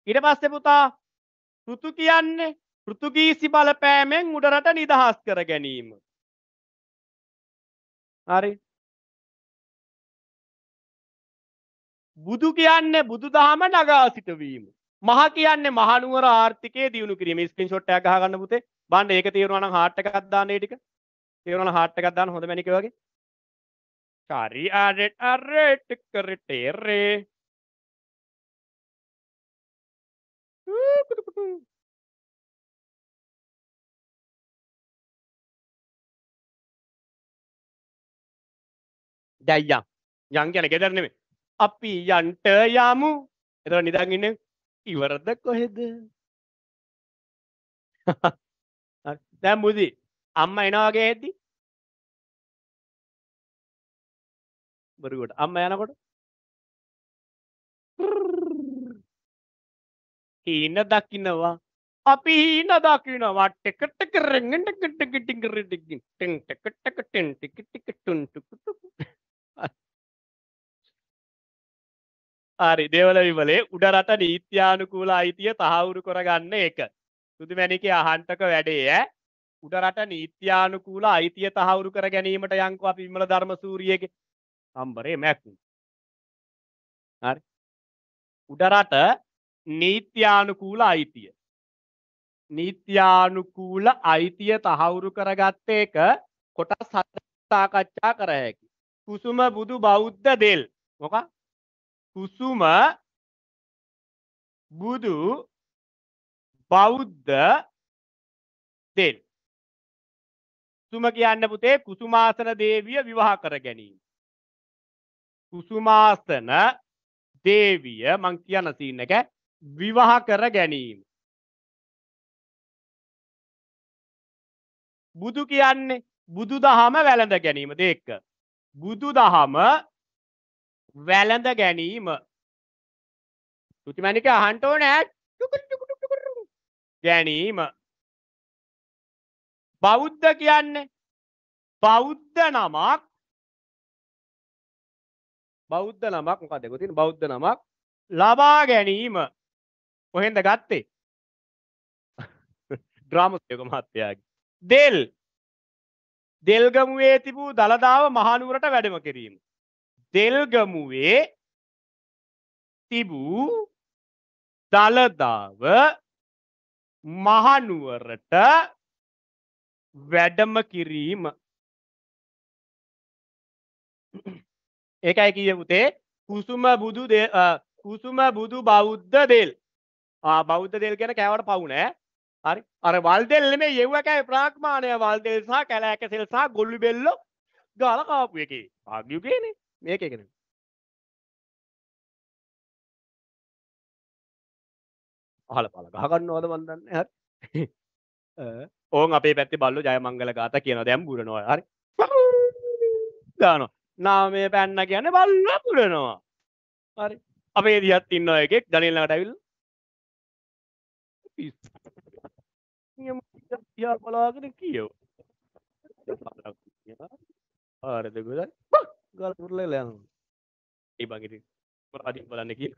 ඊට පස්සේ පුතා පෘතු කියන්නේ පෘතුගීසි බලපෑමෙන් උඩරට නිදහස් කර ගැනීම. හරි බුදු කියන්න බුදු දහම නගා සිටවීම මහ කියන්න මහනුවර ආර්ථික දියුණු කිරීම ස්පින් ෂොට් එක ගන්න පුතේ බන්න ඒක තේරුණා නම් හાર્ට් එකක් දාන්න ඒ ටික තේරුණා නම් හાર્ට් එකක් දාන්න හොඳ මැනික වගේ හරි ආරෙට් ආරෙට් කරටේ රේ දැයියම්. යම් කියන්නේ ගෙදර නෙමෙයි. අපි යන්ට යමු. එතකොට නිදන් ඉන්නේ ඉවරද කොහෙද? දැන් මුදි අම්මා එනවා වගේ ඇද්දි බරුවට අම්මා යනකොට හීන දකින්නවා අපි හීන දකින්නවා ටිකට කරෙන් ටිකට ටිකට ටිකට ටිකට ටිකට ටිකට ටිකට ටිකට ටිකට ටිකට *laughs* හරි දෙවල විමලේ උඩරට නීත්‍යානුකූල අයිතිය තහවුරු කරගන්න එක. සුදුමැනිකේ අහන්තක වැඩේ ඈ. උඩරට නීත්‍යානුකූල අයිතිය තහවුරු කර ගැනීමට යංකෝ අපි විමල ධර්මසූරියගේ අම්බරේ මැක්කු. හරි. උඩරට නීත්‍යානුකූල අයිතිය. නීත්‍යානුකූල අයිතිය තහවුරු කරගත්ත එක කොටස් හතරක් සාකච්ඡා කර හැකියි. කුසුම බුදු බෞද්ධ දෙල් මොක කුසුම බුදු බෞද්ධ දෙල් කුසුම කියන්න පුතේ කුසුමාසන දේවිය විවාහ කර ගැනීම කුසුමාසන දේවිය මං කියන සීන් එක විවාහ කර ගැනීම බුදු කියන්නේ බුදු දහම වැළඳ ගැනීම දෙක බුදුදහම වැළඳ ගැනීම. තුතිමණික අහන්න ඕනේ ගැනීම. බෞද්ධ කියන්නේ බෞද්ධ නමක් බෞද්ධ නමක් මොකද ඒක තියෙන බෞද්ධ නමක් ලබා ගැනීම කොහෙන්ද ගත්තේ *laughs* ඩ්‍රාමස් එක මහත්තයාගේ දෙල් දෙල්ගමුවේ තිබූ දළදාව මහනුවරට වැඩම කිරීම. දෙල්ගමුවේ තිබූ දළදාව මහනුවරට වැඩම කිරීම ඒකයි කිය පුතේ කුසුම බුදු කුසුම බුදු බෞද්ධ දෙල් බෞද්ධ දෙල් ගැන කෑවට පවුනෑ හරි අර වල්දෙල් නෙමෙයි යව්වකයි ප්‍රාග්මානය වල්දෙල් සහ කැලෑකසෙල් සහ ගොළු බෙල්ලෝ ගාලා කාපු එකේ ආග්‍යුගේනේ මේක එක නෙමෙයි අහලා බලලා ගහ ගන්නවද මන් දන්නේ හරි *laughs* ඕන් අපේ පැත්තේ බල්ලෝ ජයමංගල ගාත කියනවා දැන් බුරනවා හරි දානවා නාමය පැන්න කියන්නේ බල්ලෝ බුරනවා හරි අපේ දිහත් ඉන්න එකෙක් ජනේල් ළඟට ඇවිල්ලා නියම දිහා බලාගෙන කියව. පාර දෙක ගලයි ගාල පුරලා යනවා. ඒ වගේ අදින් බලන්න කියන.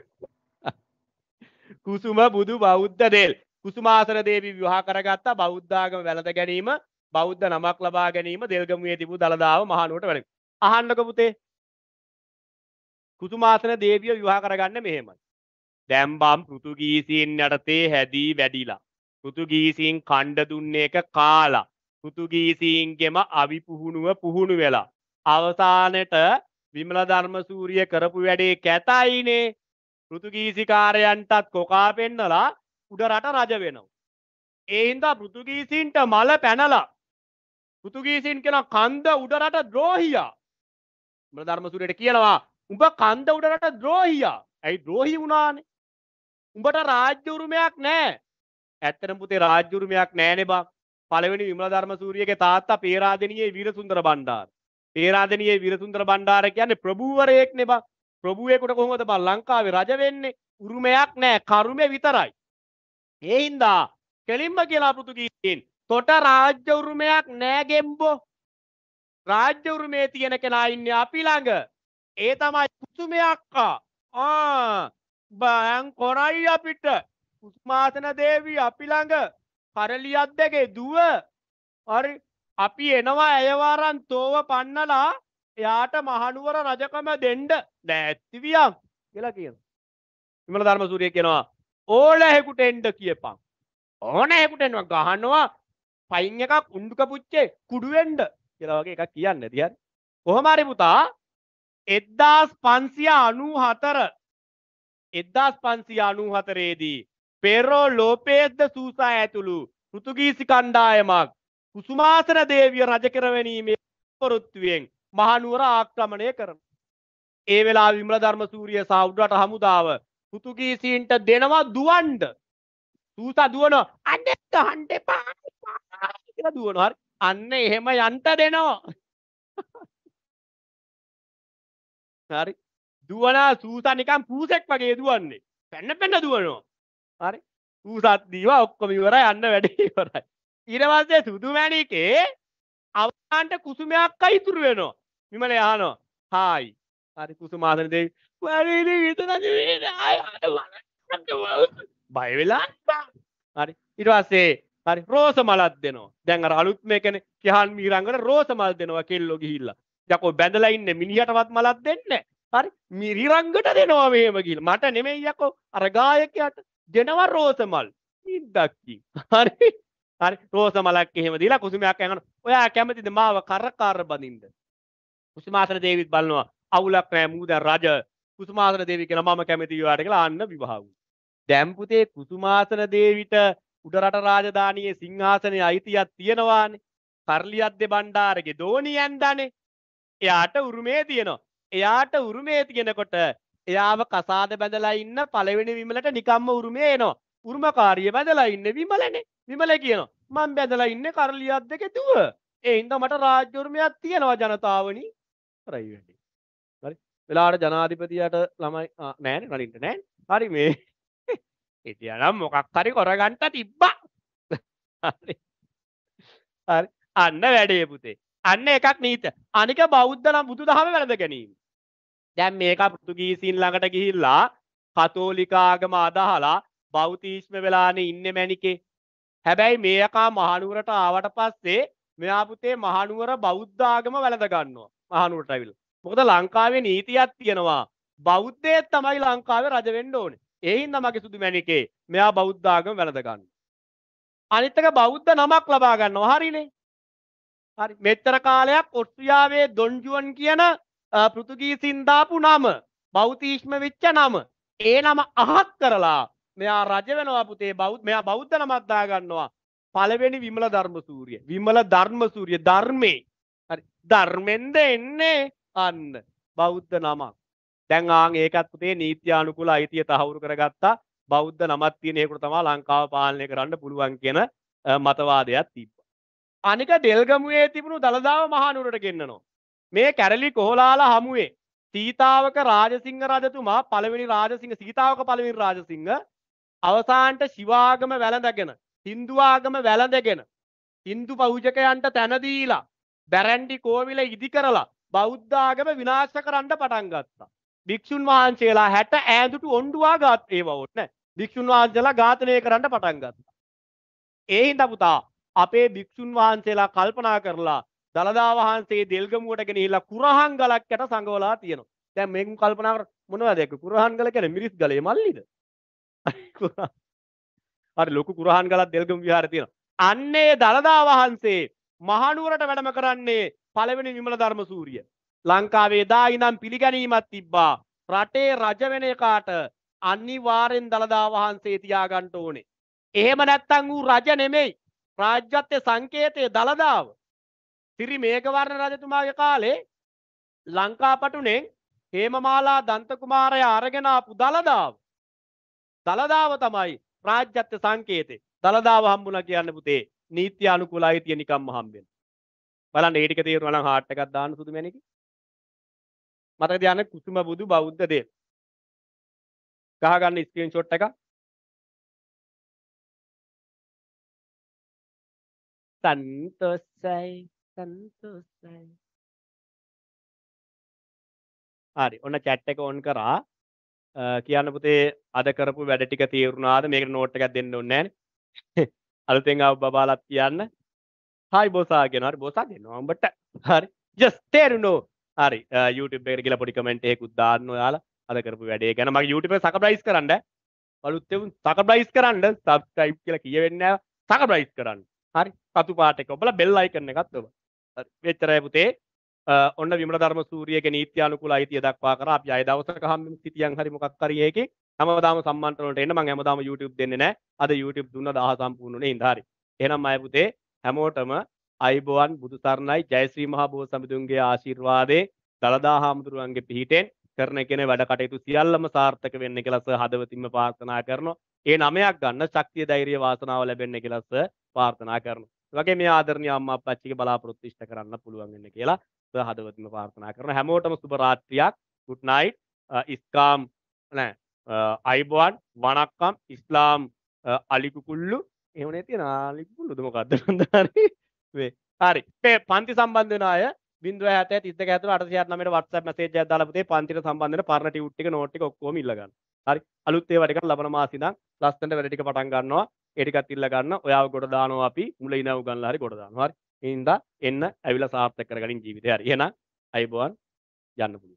කුසුම බුදු බෞද්ධ දේල් කුසුමාසන දේවී විවාහ කරගත්තා බෞද්ධාගම වැළඳ ගැනීම බෞද්ධ නමක් ලබා ගැනීම දෙල්ගමුවේ තිබූ දළදාව මහනුවට වැඩ. අහන්නක පුතේ. කුසුමාසන දේවිය විවාහ කරගන්න මෙහෙමයි. දැම්බම් පෘතුගීසීන් යටතේ හැදී වැඩිලා. පුතුගීසීන් කණ්ඩ දුන්න එක කාලා පුතුගීසීන්ගෙම අවිපුහුණුව පුහුණු වෙලා අවසානට විමල ධර්මසූරිය කරපු වැඩේ කැතයිනේ පෘතුගීසිකාරයන්ටත් කොකා පෙන්නලා උඩරට රජ වෙනවා. ඒහින්දා පෘතුගීසින්ට මල පැනලා පෘතුගීසින් කෙන කන්ද උඩරට ද්‍රෝහියා මල ධර්මසුරයට කියනවා උඹ කන්ද උඩරට ද්‍රෝහියා ඇයි ද්‍රෝහි වුණානේ උඹට රාජ්‍ය උරුමයක් නෑ ඇත්තටම පුතේ රාජ්‍යුරුමයක් නෑනේ බං. පළවෙනි විමල ධර්මසූරියගේ තාත්තා පේරාදෙණියේ වීරසුන්දර බණ්ඩාර. පේරාදෙණියේ වීරසුන්දර බණ්ඩාර කියන්නේ ප්‍රභූවරයෙක්නේ බං. ප්‍රභූවෙකුට කොහොමද බං ලංකාවේ රජ වෙන්නේ? උරුමයක් නෑ කර්මය විතරයි. ඒ හින්දා කෙලින්ම කියලා පෘතුගීසීන් තොට රාජ්‍ය උරුමයක් නෑ ගෙම්බෝ. රාජ්‍ය උරුමේ තියෙන කෙනා ඉන්නේ අපි ළඟ. ඒ තමයි කුතුමේ අක්කා. ආ බෑන් කොරයි අපිට උස්මාසන දේවී අපි ළඟ කරලියක් දැකේ දුව හරි අපි එනවා ඇයවාරන් තෝව පන්නලා එයාට මහනුවර රජකම දෙන්ඩ නැත්තිවියම් කියලා කියන විමල ධර්ම සූරිය කියෙනවා ඕල හෙකුට එන්ඩ කියපං ඕන හෙකුටෙන්වා ගහන්නවා පයින් එකක් උන්ඩුක පුච්චේ කුඩුවෙන්ඩ කියලාවගේ එකක් කියන්න තියන් කොහමරි පුතා එද්දාස් පන්සිය අනූ හතර එද්දාස් පන්සිය අනූ හතරේදී පෙරෝ ලෝපේද්ද සූසා ඇතුළු පෘතුගීසි කණ්ඩායමක් කුසුමාසන දේවිය රජ කරවැනීමේ පොරොත්තුවෙන් මහනුවර ආක්‍රමණය කරන. ඒ වෙලා විමල ධර්ම සූරිය සෞඩට හමුදාව පුතුගීසින්ට දෙනවා දුවන්ඩ සූසා දුවන අඩට හන්ට පා දුවන හරි අන්න එහෙම යන්ත දෙනවා හරි දුවනා සූසා නිකම් පූසෙක් වගේ දුවන්නේ පැන්න පැන්න දුවනවා හරි ඌසත්දීව ඔක්කොම ඉවරයි යන්න වැඩ ඉවරයි ඉරවස්සේ සුදුමැණිකේ අවසාන්ට කුසුමයක් අයිතුරු වෙනවා විමල යහනෝ හායි හරි කුසුමාදන දෙවි වැඩේද විතරද බය වෙලා හරි ඊට පස්සේ හරි රෝස මලක් දෙනවා දැන් අර අලුත් මේකනේ කිහාන් මීරංගට රෝස මල් දෙනවා කෙල්ලෝ ගිහිල්ලා යකෝ බැඳලා ඉන්නේ මිනිහටවත් මලක් දෙන්නේ හරි මිරිරංගට දෙනවා මෙහෙම ගිහිල්ලා මට නෙමෙයි යකෝ අර ගායකයාට ගෙනවා රෝසමල් ඉද්දක්කින් හරි හරි රෝසමලක් එහෙම දීලා කුසුමයක් ඇහන ඔයා කැමතිද මාව කරකාර බඳින්ද කුසුමාසන දේවිත් බලනවා අවුලක් නෑ මූ දැන් රජ කුසුමාසන දේවි කියලා මම කැමති ඔයාට කියලා අන්න විවාහ වුණා දැන් පුතේ කුසුමාසන දේවිට උඩරට රාජධානියේ සිංහාසනයේ අයිතියක් තියෙනවානේ කරලියද්දේ බණ්ඩාරගේ දෝණියන් දනේ එයාට උරුමේ තියෙනවා එයාට උරුමේ තියෙනකොට එයාව කසාද බැඳලා ඉන්න පළවෙනි විමලට නිකම්ම උරුමේ එනවා. උරුමකාරිය බැඳලා ඉන්නේ විමලනේ. විමල කියනවා මම බැඳලා ඉන්නේ කරලියක් දෙකේ දුව. ඒ හින්දා මට රාජ්‍ය උරුමයක් තියෙනවා ජනතාවනි. හරි වැඩි. හරි. වෙලාවට ජනාධිපතියට ළමයි නෑනේ නලින්ට නෑනේ. හරි මේ. *laughs* ඉතියානම් මොකක් හරි කරගන්න තිබ්බා. *laughs* හරි. හරි. අන්න වැඩේ පුතේ. අන්න එකක් නීත. අනික බෞද්ධ නම් බුදුදහම වැළඳ ගැනීම. දැන් මේක පෘතුගීසින් ළඟට ගිහිල්ලා කතෝලිකාගම අදහලා බෞතිීශ්ම වෙලානේ ඉන්න මැනිකේ. හැබැයි මේකා මහනුවරට ආවට පස්සේ මෙයාපුතේ මහනුවර බෞද්ධාගම වැළඳගන්නවා මහනුවට ඇවිල්. මොකද ලංකාවේ නීතියක් තියෙනවා බෞද්ධය තමයි ලංකාවේ රජවෙන්න ඕන එහින්ද මගේ සුදු මැනිකේ මෙයා බෞද්ධාගම වැළඳගන්න. අනිත්තක බෞද්ධ නමක් ලබා ගන්නවා හරිනේ. හරි මෙච්චර කාලයක් ඔස්ට්‍රියාවේ දොන්ජුවන් කියන පෘතුගීසින් දාපු නම බෞතිෂ්ම වෙච්ච නම ඒ නම අහත් කරලා මෙයා රජ වෙනවා පුතේ බෞද්ධ මෙයා බෞද්ධ නමක් දාගන්නවා පළවෙනි විමල ධර්මසූරිය විමල ධර්මසූරිය ධර්මේ හරි ධර්මෙන්ද එන්නේ අන්න බෞද්ධ නමක් දැන් ආන් ඒකත් පුතේ නීත්‍යානුකූල අයිතිය තහවුරු කරගත්තා බෞද්ධ නමක් තියෙන හේකුට තමයි ලංකාව පාලනය කරන්න පුළුවන් කියන මතවාදයක් තිබ්බා අනික දෙල්ගමුවේ තිබුණු දළදාව මහනුවරට ගෙන්නනවා මේ කැරලි කොහොලාලා හමුවේ සීතාවක රාජසිංහ රජතුමා පළවෙනි රාජසිංහ සීතාවක පළවෙනි රාජසිංහ අවසානට ශිවාගම වැළඳගෙන Hindu ආගම වැළඳගෙන Hindu පෞජකයන්ට තැන දීලා බැරන්ඩි කෝවිල ඉදි කරලා බෞද්ධ ආගම විනාශ කරන්න පටන් ගත්තා. භික්ෂුන් වහන්සේලා 60 ඈඳුට ඔණ්ඩුවා ගාත් ඒවවොත් නෑ. භික්ෂුන් වහන්සේලා ඝාතනය කරන්න පටන් ගත්තා. ඒ හින්දා පුතා අපේ භික්ෂුන් වහන්සේලා කල්පනා කරලා දළදා වහන්සේ දෙල්ගමුවට ගෙනහිලා කුරහන් ගලක් යට සංගවලා තියෙනවා. දැන් මේක කල්පනා කර මොනවද ඒක කුරහන් ගල කියන්නේ මිරිස් ගලේ මල්ලිද? අර ලොකු කුරහන් ගලක් දෙල්ගම විහාරේ තියෙනවා. අන්නේ දළදා වහන්සේ මහනුවරට වැඩම කරන්නේ පළවෙනි විමල ධර්ම සූරිය. ලංකාවේ දා ඉඳන් පිළිගැනීමක් තිබ්බා. රටේ රජ වෙන එකාට අනිවාර්යෙන් දළදා වහන්සේ තියාගන්න ඕනේ. එහෙම නැත්තම් ඌ රජ නෙමෙයි. රාජ්‍යත්වයේ සංකේතයේ දළදාව. තිරි මේකවර්ණ රජතුමාගේ කාලේ ලංකාපටුනෙන් හේමමාලා දන්තකුමාරය අරගෙන ආපු දලදාව. දලදාව තමයි රාජ්‍යත්ව සංකේතේ. දලදාව හම්බුණා කියන්න පුතේ නීත්‍ය අනුකූලයි tie නිකම්ම හම්බෙන. බලන්න ඒ ටික තේරුණා නම් හાર્ට් එකක් දාන්න සුදු මැණිකේ. මතක තියාගන්න කුසුම බුදු බෞද්ධ දේව. ගහගන්න ස්ක්‍රීන්ෂොට් එක. සන්තෝෂයි සන්තෝසයි. හරි. ඔන්න chat එක on කරා. කියන්න පුතේ අද කරපු වැඩ ටික තීරුණාද? මේකට note එකක් දෙන්න ඕනේ නැහනේ. *laughs* අලුතෙන් ආව බබාලත් කියන්න. හයි බොසා කියනවා. හරි බොසා දෙනවා උඹට. හරි. just තේරුණෝ. හරි. YouTube එකට ගිහලා පොඩි comment එකකුත් දාන්න ඔයාලා. අද කරපු වැඩේ ගැන මගේ YouTube එක සකබ්‍රයිස් කරන්න. අලුත් එවුන් සකබ්‍රයිස් කරන්න subscribe කියලා කියවෙන්නේ නැහැ. සකබ්‍රයිස් කරන්න. හරි. කතු පාට එක ඔබලා බෙල් අයිකන් එකත් ඔබලා වෙච්චරය පුතේ ඔන්න විමට ධර්ම සූරියගේ නීත්‍යානුකුල අයිතිය දක්වා කර අපි අය දවසක හම් සිටියන් හරි මොකක් හරි එකේ හැමදාම සම්මන්ත්‍රණ වලට එන්න මම හැමදාම YouTube දෙන්නේ නැහැ. අද YouTube දුන්න 10 සම්පූර්ණුනේ ඉඳhari. එහෙනම් අය පුතේ හැමෝටම අයිබෝවන් බුදු සරණයි ජයශ්‍රී මහා බෝසත් සමිඳුන්ගේ ආශිර්වාදේ දලදා හාමුදුරුවන්ගේ පිහිටෙන් කරන කෙන වැඩ කටයුතු සියල්ලම සාර්ථක වෙන්න කෙලස හදවතින්ම පාර්ථනා කරනවා. ඒ නමයක් ගන්න ශක්තිය ධෛර්ය වාසනාව ලැබෙන්න කෙලස පාර්ථනා කරනවා. වගේ මේ ආදරණීය අම්මා අප්පච්චිගේ බලාපොරොත්තු ඉෂ්ට කරන්න පුළුවන් වෙන්න කියලා ඔබ හදවතින්ම ප්‍රාර්ථනා කරනවා හැමෝටම සුබ රාත්‍රියක් good night ඉස්කාම් නෑ අයිබෝන් වණක්කම් ඉස්ලාම් අලිකුකුල්ලු එහනේ තියෙන ආලිකුල්ලුද මොකද්ද නන්දාරි වේ හරි මේ පන්ති සම්බන්ධ වෙන අය 0.70 32 ඇතුළේ 869 WhatsApp message එකක් දාලා පුතේ පන්තිට සම්බන්ධ වෙන පරණ ටියුට් එක නෝට් එක ඔක්කොම ඉල්ල ගන්න. හරි අලුත් ඒවා ටිකක් ලබන මාසෙ ඉඳන් ලස්සනට වැඩ ටික පටන් ගන්නවා. ඒටිකත් ඉල්ල ගන්න ඔයාව ගොඩ දානවා අපි මුල ඉඳන් උගන්ලා හරි ගොඩ දානවා හරි එන්න එන්න ඇවිල්ලා සාර්ථක කරගනින් ජීවිතය හරි එහෙනම් අයබෝන් යන්න පුළුවන්